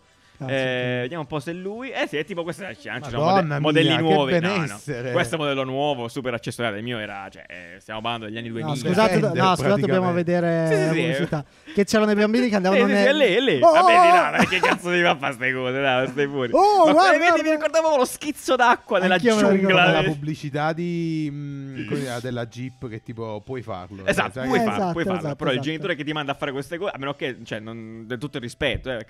Eh, vediamo un po' se lui. Eh sì, è tipo questo. C'è anche cioè, mode- modelli mia, nuovi. No, no. Questo modello nuovo, super accessoriale. Il mio era. Cioè, eh, stiamo parlando degli anni 2000. No, scusate, no, scusate dobbiamo vedere sì, sì, sì, sì. Che c'erano dei bambini che andavano. Sì, sì, nel... sì, lì, lì. Oh, Vabbè, oh, là, che cazzo di fa queste cose? Dai, stai fuori. Oh, Ma guarda, guarda. mi ricordavo lo schizzo d'acqua della giungla. La pubblicità di, mm, della Jeep che tipo puoi farlo. Esatto, cioè, puoi eh, farlo. Esatto, esatto, però il esatto. genitore che ti manda a fare queste cose, a meno che, cioè, del tutto il rispetto. Eh,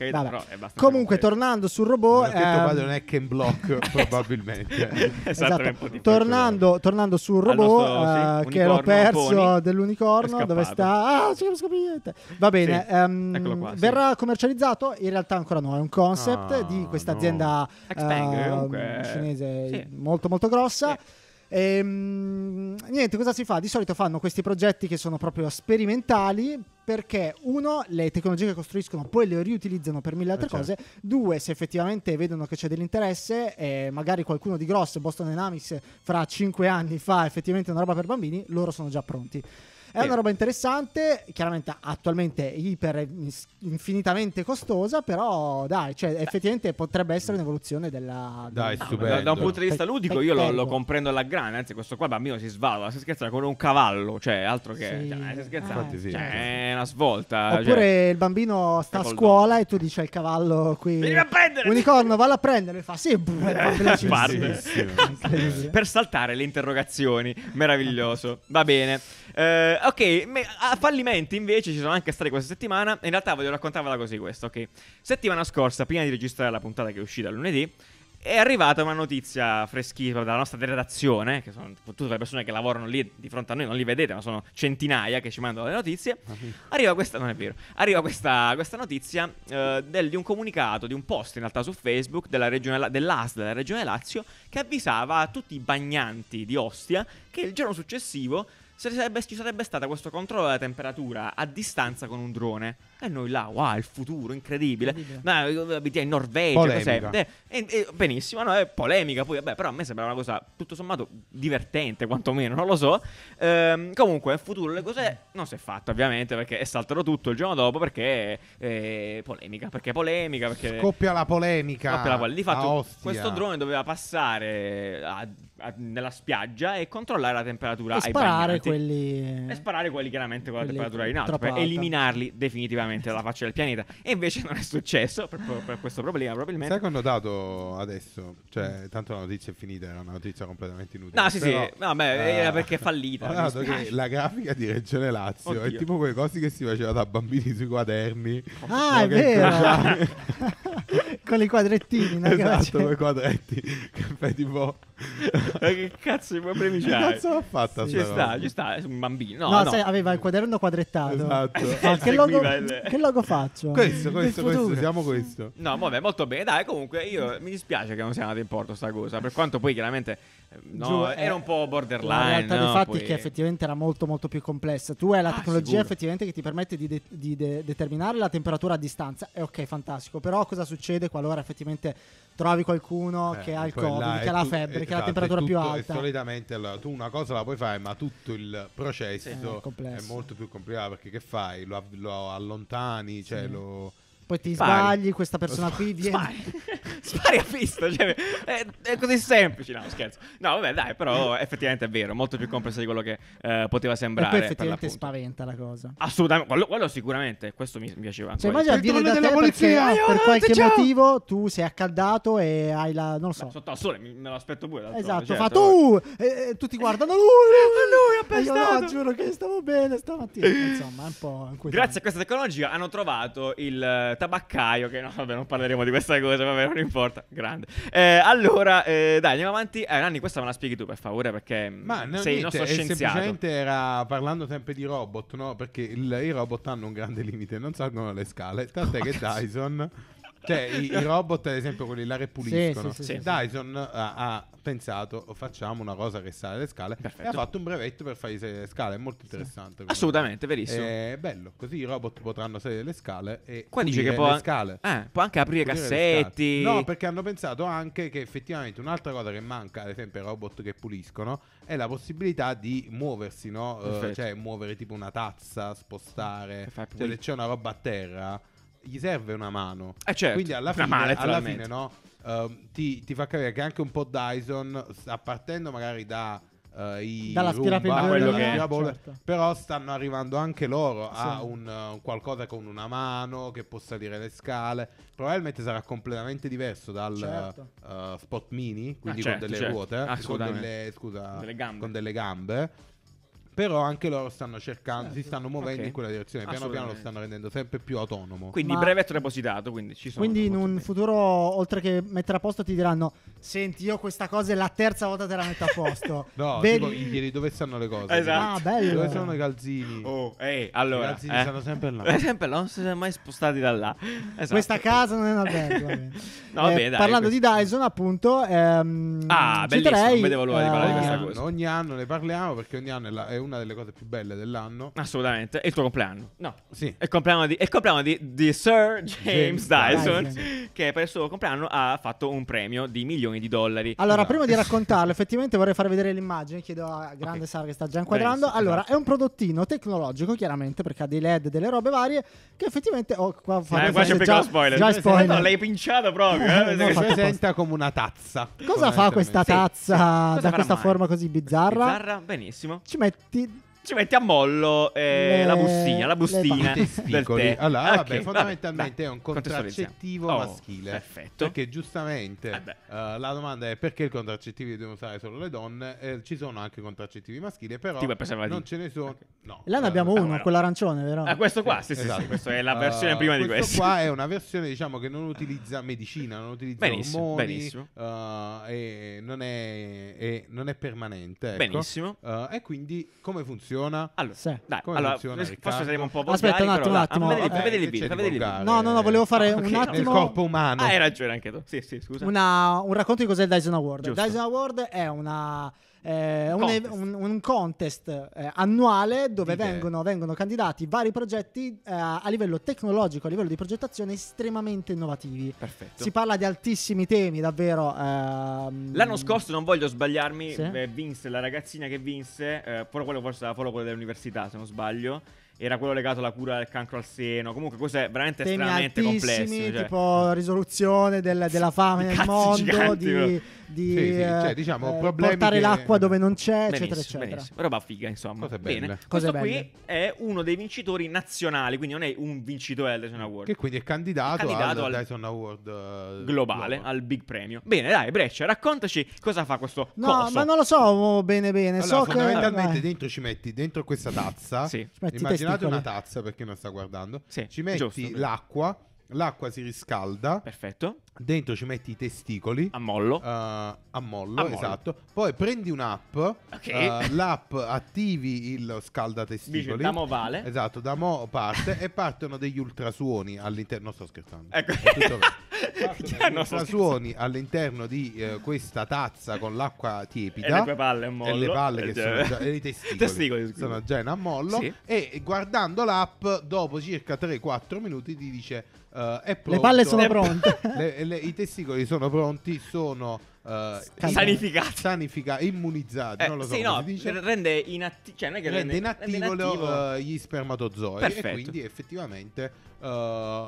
Comunque, tornando sul robot... Perché ehm... tuo padre non è Ken Block, probabilmente. esatto. esatto. Tornando, tornando, sul robot, nostro, sì, eh, che l'ho perso dell'unicorno, dove sta... Ah, non Va bene, ehm, sì. ehm, qua, verrà commercializzato, in realtà ancora no, è un concept ah, di questa azienda no. Ehm, uh, cinese molto molto grossa. E, ehm, niente, cosa si fa? Di solito fanno questi progetti che sono proprio sperimentali perché uno, le tecnologie che costruiscono poi le riutilizzano per mille altre eh certo. cose, certo. due, se effettivamente vedono che c'è dell'interesse, eh, magari qualcuno di grosso, Boston Dynamics, fra cinque anni fa effettivamente una roba per bambini, loro sono già pronti. È una roba interessante, chiaramente attualmente iper infinitamente costosa, però dai, cioè, effettivamente potrebbe essere un'evoluzione della... Dai, no, diciamo, da, da, un punto di vista ludico io lo, lo, comprendo alla grana, anzi questo qua bambino si svala, si scherza con un cavallo, cioè altro che... Sì. Cioè, si scherza, eh, sì. cioè, è una svolta. Cioè. Oppure cioè, il bambino sta a scuola e tu dici al cavallo qui... Vieni a prendere! Unicorno, vallo a prendere, e fa sì, parte. per saltare le interrogazioni, meraviglioso. Va bene. Eh, ok, me- a fallimenti invece ci sono anche stati questa settimana. In realtà voglio raccontarvela così questo, ok? Settimana scorsa, prima di registrare la puntata che è uscita lunedì, è arrivata una notizia freschissima dalla nostra redazione, che sono tutte le persone che lavorano lì di fronte a noi, non li vedete, ma sono centinaia che ci mandano le notizie. Ah, arriva questa, non è vero, arriva questa, questa notizia eh, del, di un comunicato, di un post in realtà su Facebook della regione, dell'AS della regione Lazio che avvisava tutti i bagnanti di Ostia che il giorno successivo ci sarebbe, ci sarebbe stato questo controllo della temperatura a distanza con un drone. E noi là, wow, il futuro, incredibile. Ma eh, abiti in Norvegia, cos'è? Eh, benissimo, no, è polemica poi, vabbè, però a me sembra una cosa tutto sommato divertente, quantomeno, non lo so. Ehm, comunque, in futuro le cose non si è fatta, ovviamente, perché saltano tutto il giorno dopo perché eh, polemica, perché polemica, perché Scoppia la polemica. Scoppia la polemica. Di fatto, questo drone doveva passare a, a, nella spiaggia e controllare la temperatura e ai sparare bagnanti quelli... E sparare quelli chiaramente con la temperatura in alto, per alta. eliminarli definitivamente dalla faccia del pianeta. E invece non è successo per, per questo problema, probabilmente. Sai che ho notato adesso? Cioè, tanto la notizia è finita, era una notizia completamente inutile. No, sì, Però, sì, no, beh, eh, era perché è fallita. Ho notato che la grafica di Regione Lazio Oddio. è tipo quelle cose che si faceva da bambini sui quaderni. Ah, è vero! con i quadrettini no? esatto con i quadretti caffè tipo che cazzo di problemi c'hai che cazzo l'ha fatta sì. ci sta ci sta è un bambino no, no, no. aveva il quaderno quadrettato esatto ah, che, logo, che, logo, faccio questo questo questo siamo questo no vabbè molto bene dai comunque io mi dispiace che non sia andato in porto sta cosa per quanto poi chiaramente eh, no, Giù, era eh, un po' borderline la realtà dei fatti poi... è che effettivamente era molto molto più complessa tu hai la ah, tecnologia sicuro. effettivamente che ti permette di, de- di de- determinare la temperatura a distanza è eh, ok fantastico però cosa succede qualora effettivamente trovi qualcuno eh, che ha il covid, che ha la febbre, esatto, che ha la esatto, temperatura tutto, più alta. Solitamente allora, tu una cosa la puoi fare, ma tutto il processo sì, è, è, molto più complicato perché che fai? Lo, lo allontani, cioè sì. lo poi ti Spari. sbagli, questa persona qui viene. Spari. Spari a fista, cioè, è, è, così semplice. No, scherzo. No, vabbè, dai, però effettivamente è vero, molto più complesso di quello che eh, poteva sembrare. E poi effettivamente spaventa la cosa. Assolutamente, quello, quello sicuramente, questo mi, mi piaceva. Cioè, immagina dire da te perché Aiuto, per qualche ciao. motivo tu sei accaldato e hai la, non lo so. Beh, sotto al sole, me lo aspetto pure. Esatto, certo. fa tu, e, e, tutti guardano lui, lui, lui, lui appestato. Io no, giuro che stavo bene stamattina, insomma, è un po' Grazie a questa tecnologia hanno trovato il eh, tabaccaio, che no, vabbè, non parleremo di questa cosa, vabbè, non importa, grande. Eh, allora, eh, dai, andiamo avanti. Eh, Nanni, questa me la spieghi tu, per favore, perché mm, Ma, sei niente, il nostro scienziato. semplicemente era parlando sempre di robot, no? Perché il, i robot hanno un grande limite, non salgono le scale, tant'è oh, che cazzo. Dyson cioè, i, i, robot, ad esempio, quelli là che puliscono. Sì, sì, sì, Dyson eh, ha, ha, pensato, facciamo una cosa che sale le scale. Perfetto. E ha fatto un brevetto per fare le scale. È molto interessante. Assolutamente, verissimo. È bello. Così i robot potranno salire le scale. E Qua dice che può, scale. Eh, può anche aprire cassetti. No, perché hanno pensato anche che effettivamente un'altra cosa che manca, ad esempio, ai robot che puliscono, è la possibilità di muoversi, no? Uh, cioè, muovere tipo una tazza, spostare. Cioè, se c'è una roba a terra gli serve una mano. Eh certo, Quindi alla fine, male, alla fine no, uh, ti, ti, fa capire che anche un po' Dyson sta partendo magari da... Uh, i dall'aspirapolvere, dall'aspirapolvere certo. però stanno arrivando anche loro sì. a un, uh, qualcosa con una mano che possa dire le scale probabilmente sarà completamente diverso dal certo. uh, spot mini quindi ah, certo, con delle certo. ruote con delle, scusa, delle con delle gambe però anche loro stanno cercando, certo. si stanno muovendo okay. in quella direzione. Piano piano lo stanno rendendo sempre più autonomo. Quindi Ma... brevetto depositato. Quindi, ci sono quindi in un bene. futuro, oltre che mettere a posto, ti diranno: Senti, io questa cosa è la terza volta che la metto a posto. no, Vedi... tipo, ieri dove stanno le cose? Esatto. Ah, bello. Dove sono i calzini? Oh, ehi, allora. I calzini eh. stanno sempre là. Eh, sempre là, non si sono mai spostati da là. Esatto. Questa casa non è una albergo. no, eh, parlando questo... di Dyson, appunto. Ehm, ah, bellissimo, non vedevo l'ora di parlare di eh, questa cosa. Ogni anno ne parliamo perché ogni anno è, la, è una delle cose più belle dell'anno. Assolutamente. È il tuo compleanno. No. Sì. È il compleanno di, il compleanno di, di Sir James, James Dyson, Dyson, che per il suo compleanno ha fatto un premio di milioni di dollari. Allora, no. Esatto. prima di raccontarlo, effettivamente vorrei far vedere l'immagine. Chiedo a Grande okay. Sar che sta già inquadrando. Beh, allora, grazie. Esatto. è un prodottino tecnologico, chiaramente, perché ha dei LED, delle robe varie, che effettivamente... Oh, qua eh, fare qua c'è già, spoiler. Già eh, spoiler. No, l'hai pinciato proprio. Eh? no, presenta come una tazza. Cosa fa questa tazza sì. da questa mai? forma così bizzarra? Bizzarra, benissimo. Ci mette did ci metti a mollo eh, le... la bustina, la bustina del tè. Allora, ah, okay, vabbè, fondamentalmente vabbè, è un contraccettivo oh, maschile. Perfetto. Perché giustamente uh, la domanda è perché i contraccettivi devono usare solo le donne? Eh, ci sono anche contraccettivi maschili, però non ce ne sono. Okay. No. Là ne abbiamo uh, uno, quello arancione, vero? Ah, questo qua, sì, sì, sì, esatto. sì questa è la versione uh, prima di questo. Questo qua è una versione, diciamo, che non utilizza medicina, non utilizza benissimo, ormoni, benissimo. Eh, e non è, è, non è permanente. Ecco. Benissimo. e quindi come funziona? funziona? Allora, sì. dai, allora forse saremo un po' volgari, Aspetta un attimo, un attimo. Ah, fammi vedere il eh, video, fammi vedere No, no, no, volevo fare ah, un attimo nel corpo umano. Ah, hai ragione anche tu. Sì, sì, scusa. Una, un racconto di cos'è il Dyson Award. Giusto. Dyson Award è una eh, contest. Un, un, contest eh, annuale dove vengono, vengono, candidati vari progetti eh, a livello tecnologico, a livello di progettazione estremamente innovativi. Perfetto. Si parla di altissimi temi, davvero. Ehm... L'anno scorso, non voglio sbagliarmi, sì? Eh, vinse la ragazzina che vinse, eh, però quello forse era dell'università, se non sbaglio era quello legato alla cura del cancro al seno. Comunque, cose veramente Temi estremamente complesse. Cioè. Tipo risoluzione del, della fame nel mondo, giganti, di, di eh, sì, sì. Cioè, diciamo, eh, portare che... l'acqua dove non c'è, benissimo, eccetera, eccetera. Benissimo. Roba figa, insomma. Cose belle. Bene. Cose Questo belle. qui è uno dei vincitori nazionali, quindi non è un vincitore del Dyson Award. Che quindi è candidato, candidato al, al Dyson Award uh, globale, globale, al Big Premio. Bene, dai, Breccia, raccontaci cosa fa questo No, coso. ma non lo so bene bene. Allora, so fondamentalmente che... dentro ci metti, dentro questa tazza, sì. immaginate immaginate piccole. una tazza per chi non sta guardando. Sì, ci metti giusto, l'acqua l'acqua si riscalda. Perfetto. Dentro ci metti i testicoli. A mollo. Uh, a mollo, a mollo. esatto. Poi prendi un'app. Okay. Uh, l'app attivi il scalda testicoli. Dice, da mo vale. Esatto, da mo parte e partono degli ultrasuoni all'interno. Non sto scherzando. Ecco. Tutto Gli cioè, ultrasuoni all'interno di uh, questa tazza con l'acqua tiepida. E le tue palle a mollo. E le palle che sono cioè. già. E i testicoli. testicoli sono già in ammollo. Sì. E guardando l'app, dopo circa 3-4 minuti ti dice eh, le palle sono pronte. le, le, I testicoli sono pronti, sono uh, sanificati, sanifica, immunizzati. Eh, non lo so sì, no, rende, inatti- cioè, rende, rende, inattivo, rende inattivo. Uh, gli spermatozoi. Perfetto. E quindi effettivamente uh,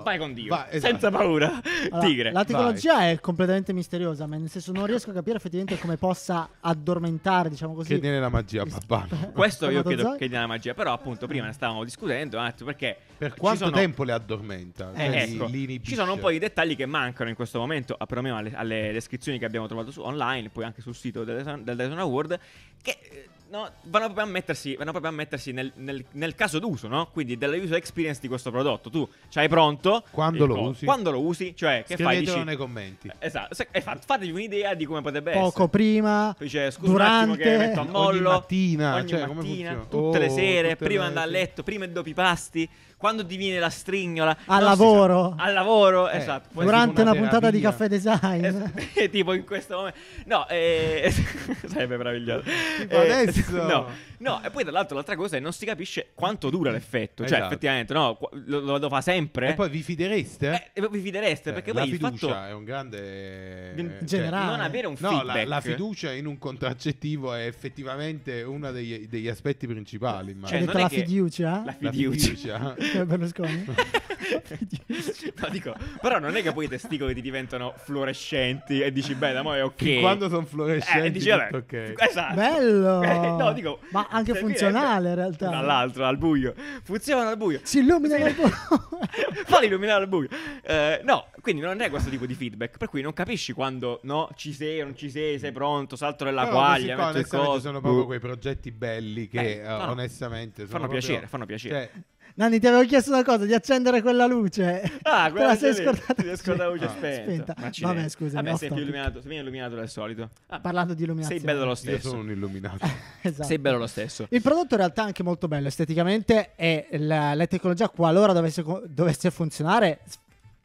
vai con Dio, va, esatto. senza paura. Allora, Tigre. La tecnologia vai. è completamente misteriosa. Ma nel senso, non riesco a capire effettivamente come possa addormentare. Diciamo così. Che tiene la magia, papà. Questo io credo che tiene la magia. Però, appunto, prima ne stavamo discutendo. Un attimo perché per quanto sono... tempo le addormenta? Eh, cioè, ecco. Ci sono un po' di dettagli che mancano in questo momento, a perlomeno alle, alle descrizioni che abbiamo trovato su, online, poi anche sul sito del, del Dyson Award, che eh, no, vanno proprio a mettersi, proprio a mettersi nel, nel, nel, caso d'uso, no? Quindi della user experience di questo prodotto. Tu c'hai pronto. Quando lo co- usi. Quando lo usi, cioè che Scrivetelo fai? Dici, nei commenti. Esatto, se, fa, fatevi un'idea di come potrebbe Poco essere. Poco prima, cioè, scusa durante, un che metto a mollo. Ogni mattina, ogni cioè, mattina tutte oh, le sere, tutte prima di andare a letto, prima e dopo i pasti quando ti viene la stringola al lavoro al lavoro eh, esatto Poi durante una, una puntata di caffè design eh, tipo in questo momento no eh, sarebbe meraviglioso eh, adesso cazzo. Esatto. no, no, e poi dall'altro l'altra cosa è non si capisce quanto dura l'effetto. Cioè, esatto. effettivamente, no, lo, lo, lo, fa sempre. E poi vi fidereste? Eh, vi fidereste eh, perché la poi il fatto è un grande cioè, generale. non avere un no, feedback. La, la fiducia in un contraccettivo è effettivamente uno degli, degli aspetti principali. Cioè, detto la fiducia? La fiducia. Berlusconi. no, dico, però non è che poi i testicoli ti diventano fluorescenti e dici beh, da mo' è ok. quando sono fluorescenti, eh, dici, vabbè, ok. Esatto. Bello. no, dico, ma anche cioè, funzionale in realtà. Dall'altro, al buio. Funziona al buio. Si illumina dal buio. Fallo illuminare al buio. Eh, no, quindi non è questo tipo di feedback. Per cui non capisci quando no, ci sei o non ci sei, sei pronto, salto nella quaglia, qua, metto il sono proprio quei progetti belli che eh, eh no, onestamente fanno piacere, fanno piacere. Cioè, Nanni, ti avevo chiesto una cosa, di accendere quella luce. Ah, quella sei scordata. Ti sei scordata la luce no. Ah, spenta. spenta. Vabbè, scusa. Vabbè, sei più illuminato, sei illuminato del solito. Ah, Parlando di illuminazione. Sei bello lo stesso. Io sono un illuminato. esatto. Sei bello lo stesso. Il prodotto in realtà è anche molto bello esteticamente e la, la tecnologia qualora dovesse, dovesse funzionare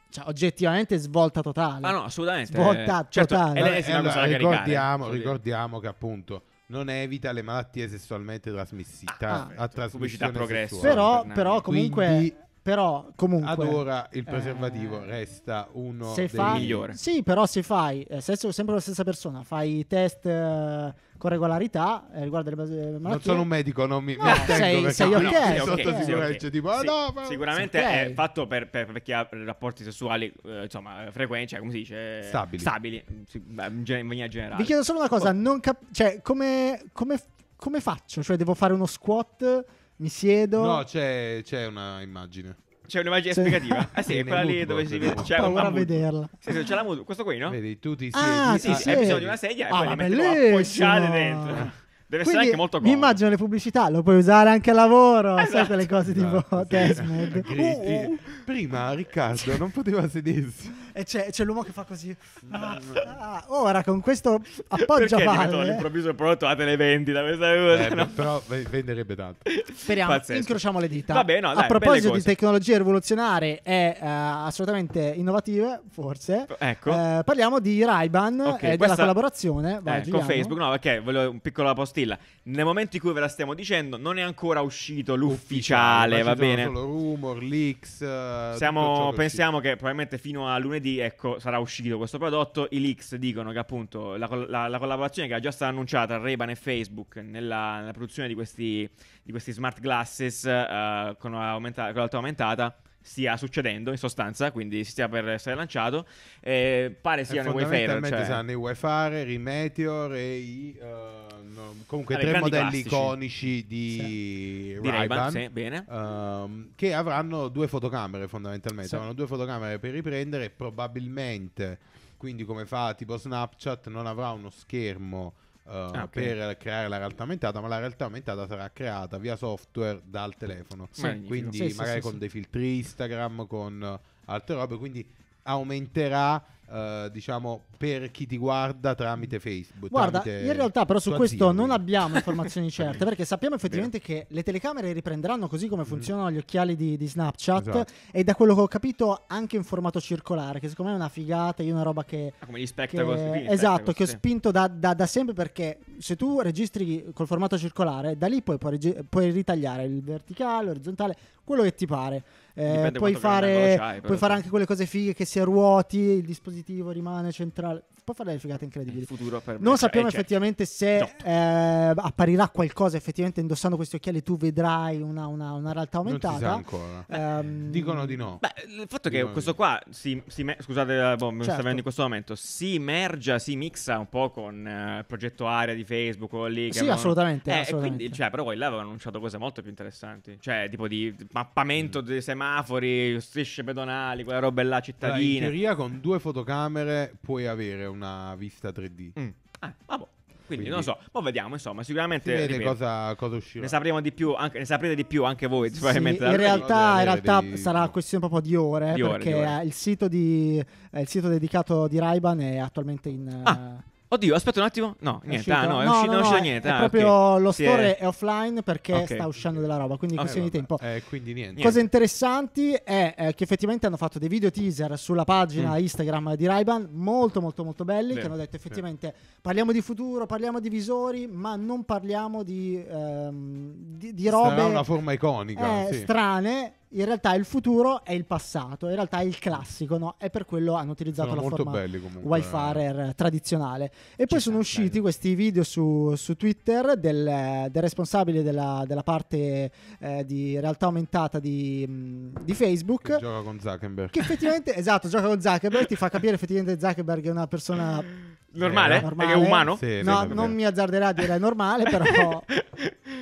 cioè, oggettivamente svolta totale. Ma ah, no, assolutamente. Svolta eh, certo, totale. Eh, allora, ricordiamo, ricordiamo che appunto non evita le malattie sessualmente trasmissite. Ah, ah, a cioè, trasmissione pubblicità progresso. Però, però, comunque Quindi, però comunque ad ora il eh, preservativo eh, resta uno dei fai, migliori sì però se fai eh, sempre la stessa persona fai test eh, con regolarità eh, riguardo le malattie non sono un medico non mi, no, mi attengo sei, sei ok, no, sei sotto okay, sicuramente, Tipo, ah, sicuramente è fatto per, per, perché ha rapporti sessuali eh, insomma frequenti cioè, come si dice stabili, stabili in, maniera generale vi chiedo solo una cosa oh. cap- cioè, come, come, come faccio cioè devo fare uno squat mi siedo. No, c'è, c'è una immagine. C'è un'immagine c'è... esplicativa? Ah sì, è quella lì dove si vede. C'è paura a vederla. Sì, sì, c'è la mutua. Questo qui, no? Vedi, tu ti ah, siedi. Ah, sì, sì, Hai bisogno di una sedia e ah, poi la metti appoggiate dentro. Deve Quindi, essere anche molto comodo. Mi immagino le pubblicità, lo puoi usare anche a lavoro, esatto. sai quelle cose tipo esatto. Testmed. Sì. Uh, uh prima Riccardo non poteva sedersi. E c'è, c'è l'uomo che fa così. Ah, ah, ora con questo appoggio a valle. all'improvviso prodotto a le Questa eh, no? Però venderebbe tanto. Speriamo, Pazzesco. incrociamo le dita. Vabbè, no, dai, a proposito di tecnologie rivoluzionarie e uh, assolutamente innovative, forse. Ecco. Uh, parliamo di Raiban okay, e questa... della collaborazione. Eh, Vai, eh, con Facebook, no, perché voglio un piccolo postilla. Nel momento in cui ve la stiamo dicendo, non è ancora uscito l'ufficiale, Ufficiale, va bene? Solo rumor, leaks. Uh, siamo, pensiamo che probabilmente fino a lunedì ecco, sarà uscito questo prodotto. I leaks dicono che appunto la, la, la collaborazione che era già stata annunciata tra Reban e Facebook nella, nella, produzione di questi, di questi smart glasses uh, con, aumenta- con l'altro aumentata stia succedendo in sostanza, quindi si stia per essere lanciato. Eh, pare siano i Wayfarer. Cioè... saranno i Wayfarer, i Meteor e i... Uh, no, comunque allora, tre modelli classici. iconici di sì. Ray-Ban, sì, bene. Um, che avranno due fotocamere fondamentalmente, sì. avranno due fotocamere per riprendere probabilmente, quindi come fa tipo Snapchat, non avrà uno schermo uh, ah, per creare la realtà aumentata, ma la realtà aumentata sarà creata via software dal telefono. Sì, quindi sì, magari sì, con dei filtri Instagram, con altre robe, quindi aumenterà eh, diciamo per chi ti guarda tramite Facebook. Guarda, tramite in realtà però su questo azienda. non abbiamo informazioni certe perché sappiamo effettivamente Beh. che le telecamere riprenderanno così come mm-hmm. funzionano gli occhiali di, di Snapchat esatto. e da quello che ho capito anche in formato circolare che secondo me è una figata, io una roba che... Ah, come gli spectacle. Che, gli esatto, che ho spinto da, da, da, sempre perché se tu registri col formato circolare da lì poi puoi, puoi ritagliare il verticale, l'orizzontale, quello che ti pare. Eh, puoi fare, puoi fare anche quelle cose fighe che si ruoti, il dispositivo rimane centrale può fare delle figate incredibili. non sappiamo eh, effettivamente se eh, apparirà qualcosa effettivamente indossando questi occhiali tu vedrai una, una, una realtà aumentata. Um, Dicono di no. Beh, il fatto è che questo qua si, si me- scusate, eh, boh, mi certo. sta venendo in questo momento, si merge, si mixa un po' con eh, il progetto Aria di Facebook o lì. Che sì, avevano... assolutamente. Eh, assolutamente. Quindi, cioè, però poi là avevano annunciato cose molto più interessanti, cioè tipo di mappamento mm. dei semafori, strisce pedonali, quella roba là cittadina. Allora, in teoria con due fotocamere puoi avere un una vista 3D. Mm. Ah, vabbè. Quindi, Quindi, non so, poi boh, vediamo, insomma, sicuramente ripeto, cosa, cosa, uscirà. Ne sapremo di più, anche, ne saprete di più anche voi, sì, in realtà, in realtà dei... sarà questione proprio di ore, di perché ore, di ore. Il, sito di, eh, il sito dedicato di Raiban è attualmente in ah. Oddio, aspetta un attimo. No, niente. Ah, no, è, uscito, no, no, non è uscito niente. È ah, proprio okay. lo store è... è offline perché okay. sta uscendo della roba. Quindi, okay, questione di tempo. Eh, quindi niente. Cose interessanti è eh, che effettivamente hanno fatto dei video teaser sulla pagina mm. Instagram di Raiban. Molto, molto, molto belli. Beh, che hanno detto effettivamente beh. parliamo di futuro, parliamo di visori, ma non parliamo di, ehm, di, di robe. Sarà una forma iconica. Eh, sì. Strane in realtà il futuro è il passato, in realtà è il classico, no? E per quello hanno utilizzato sono la forma belli comunque, eh. tradizionale. E poi sono usciti belli. questi video su, su Twitter del, del, responsabile della, della parte eh, di realtà aumentata di, mm, di, Facebook. Che gioca con Zuckerberg. Che effettivamente, esatto, gioca con Zuckerberg, ti fa capire effettivamente Zuckerberg è una persona Normale? Era eh, normale? Perché è umano? Sì, no, non mi azzarderà a dire normale, però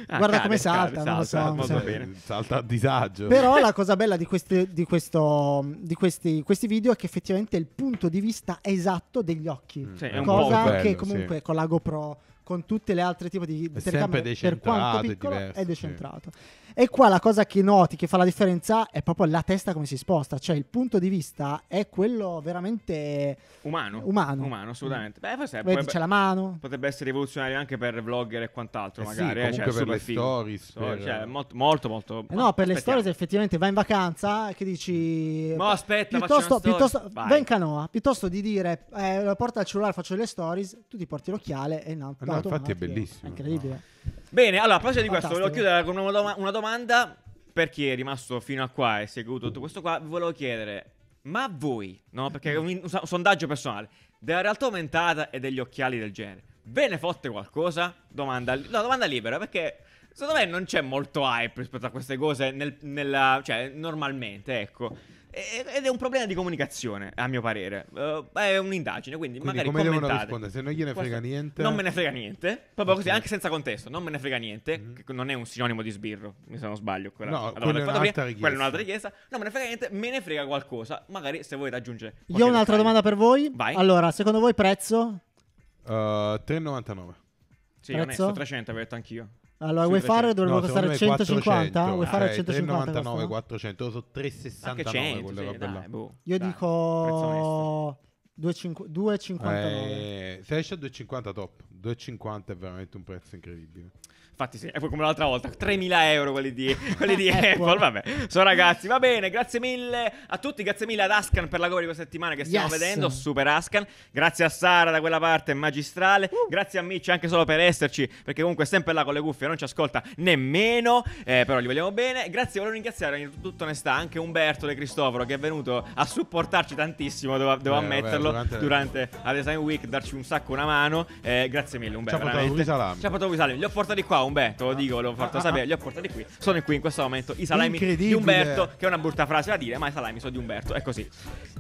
ah, guarda cade, come salta, cade, salta, non lo so. Salta, bene. Eh, salta a disagio. Però la cosa bella di, questi, di, questo, di questi, questi, video è che effettivamente è il punto di vista esatto degli occhi. Mm. Sì, cosa bello, che comunque sì. con la GoPro, con tutte le altre tipi di, di telecamere, per quanto piccolo, diverso, è decentrato. Sì. E qua la cosa che noti, che fa la differenza, è proprio la testa come si sposta, cioè il punto di vista è quello veramente umano. Umano, umano assolutamente. Beh, forse Vedi, potrebbe, c'è la mano. Potrebbe essere rivoluzionario anche per vlogger e quant'altro, eh magari. Sì, eh, cioè, per le film. stories. Per... Cioè, molto, molto. molto eh no, per aspettiamo. le stories effettivamente vai in vacanza che dici... Ma aspetta, piuttosto, piuttosto vai in canoa, piuttosto di dire eh, porta il cellulare, faccio le stories, tu ti porti l'occhiale e no. no infatti è bellissimo. È incredibile. No. Bene, allora, a proposito di questo, volevo chiudere con una, doma- una domanda per chi è rimasto fino a qua e seguito tutto questo qua. Vi volevo chiedere, ma voi, no? Perché è un, in- un sondaggio personale, della realtà aumentata e degli occhiali del genere, ve ne fotte qualcosa? Domanda, li- no, domanda libera, perché secondo me non c'è molto hype rispetto a queste cose nel- nella- cioè, normalmente, ecco. Eh, eh, ed è un problema di comunicazione, a mio parere. Uh, è un'indagine, quindi, quindi magari come commentate. devono rispondere? Se non gliene frega niente. Non me ne frega niente. Proprio okay. così, anche senza contesto, non me ne frega niente. Mm-hmm. Che non è un sinonimo di sbirro, se non sbaglio. Quella, no, quella è, quella è un'altra richiesta. Non me ne frega niente, me ne frega qualcosa. Magari se volete aggiungere. Io ho un'altra dettaglio. domanda per voi. Vai. Allora, secondo voi prezzo? Uh, 3,99. Sì, prezzo? onesto, 300 avevo detto anch'io. Allora, vuoi fare dovrebbe no, costare 150? Vuoi fare 150? 399, 400, sono 369 quella roba là. Boh, Io dai, dico 2,59. Eh, se esce a 2,50 top, 2,50 è veramente un prezzo incredibile. Infatti sì, è come l'altra volta, 3.000 euro quelli di, quelli di ecco. Apple, vabbè. sono ragazzi, va bene, grazie mille a tutti, grazie mille ad Ascan per la cover di questa settimana che stiamo yes. vedendo, super Ascan. Grazie a Sara da quella parte, magistrale. Uh. Grazie a Mitch anche solo per esserci, perché comunque è sempre là con le cuffie, non ci ascolta nemmeno, eh, però gli vogliamo bene. Grazie, volevo ringraziare in tutta onestà anche Umberto De Cristoforo che è venuto a supportarci tantissimo, devo, devo eh, ammetterlo, vabbè, durante, la Design Week, darci un sacco una mano. Eh, grazie mille Umberto. Ciao a tutti, salami. Ciao a tutti, salami. Li ho portati qua Umberto, lo dico, l'ho fatto ah, ah, sapere, ah. li ho portati qui. Sono qui in questo momento i salami di Umberto, che è una brutta frase da dire, ma i salami sono di Umberto, è così.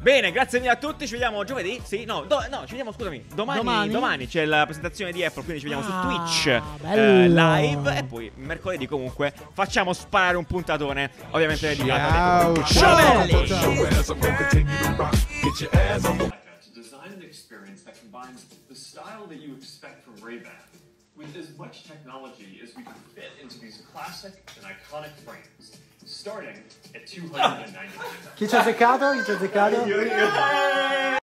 Bene, grazie mille a tutti, ci vediamo giovedì. Sì, no, do, no, ci vediamo, scusami, domani, domani? domani c'è la presentazione di Apple, quindi ci vediamo ah, su Twitch eh, live e poi mercoledì comunque facciamo sparare un puntatone, ovviamente di Ciao, detto, ciao, ciao. Design an experience that combines the style that with as much technology as we can fit into these classic and iconic frames, starting at 299. Chi ci ha Chi ci ha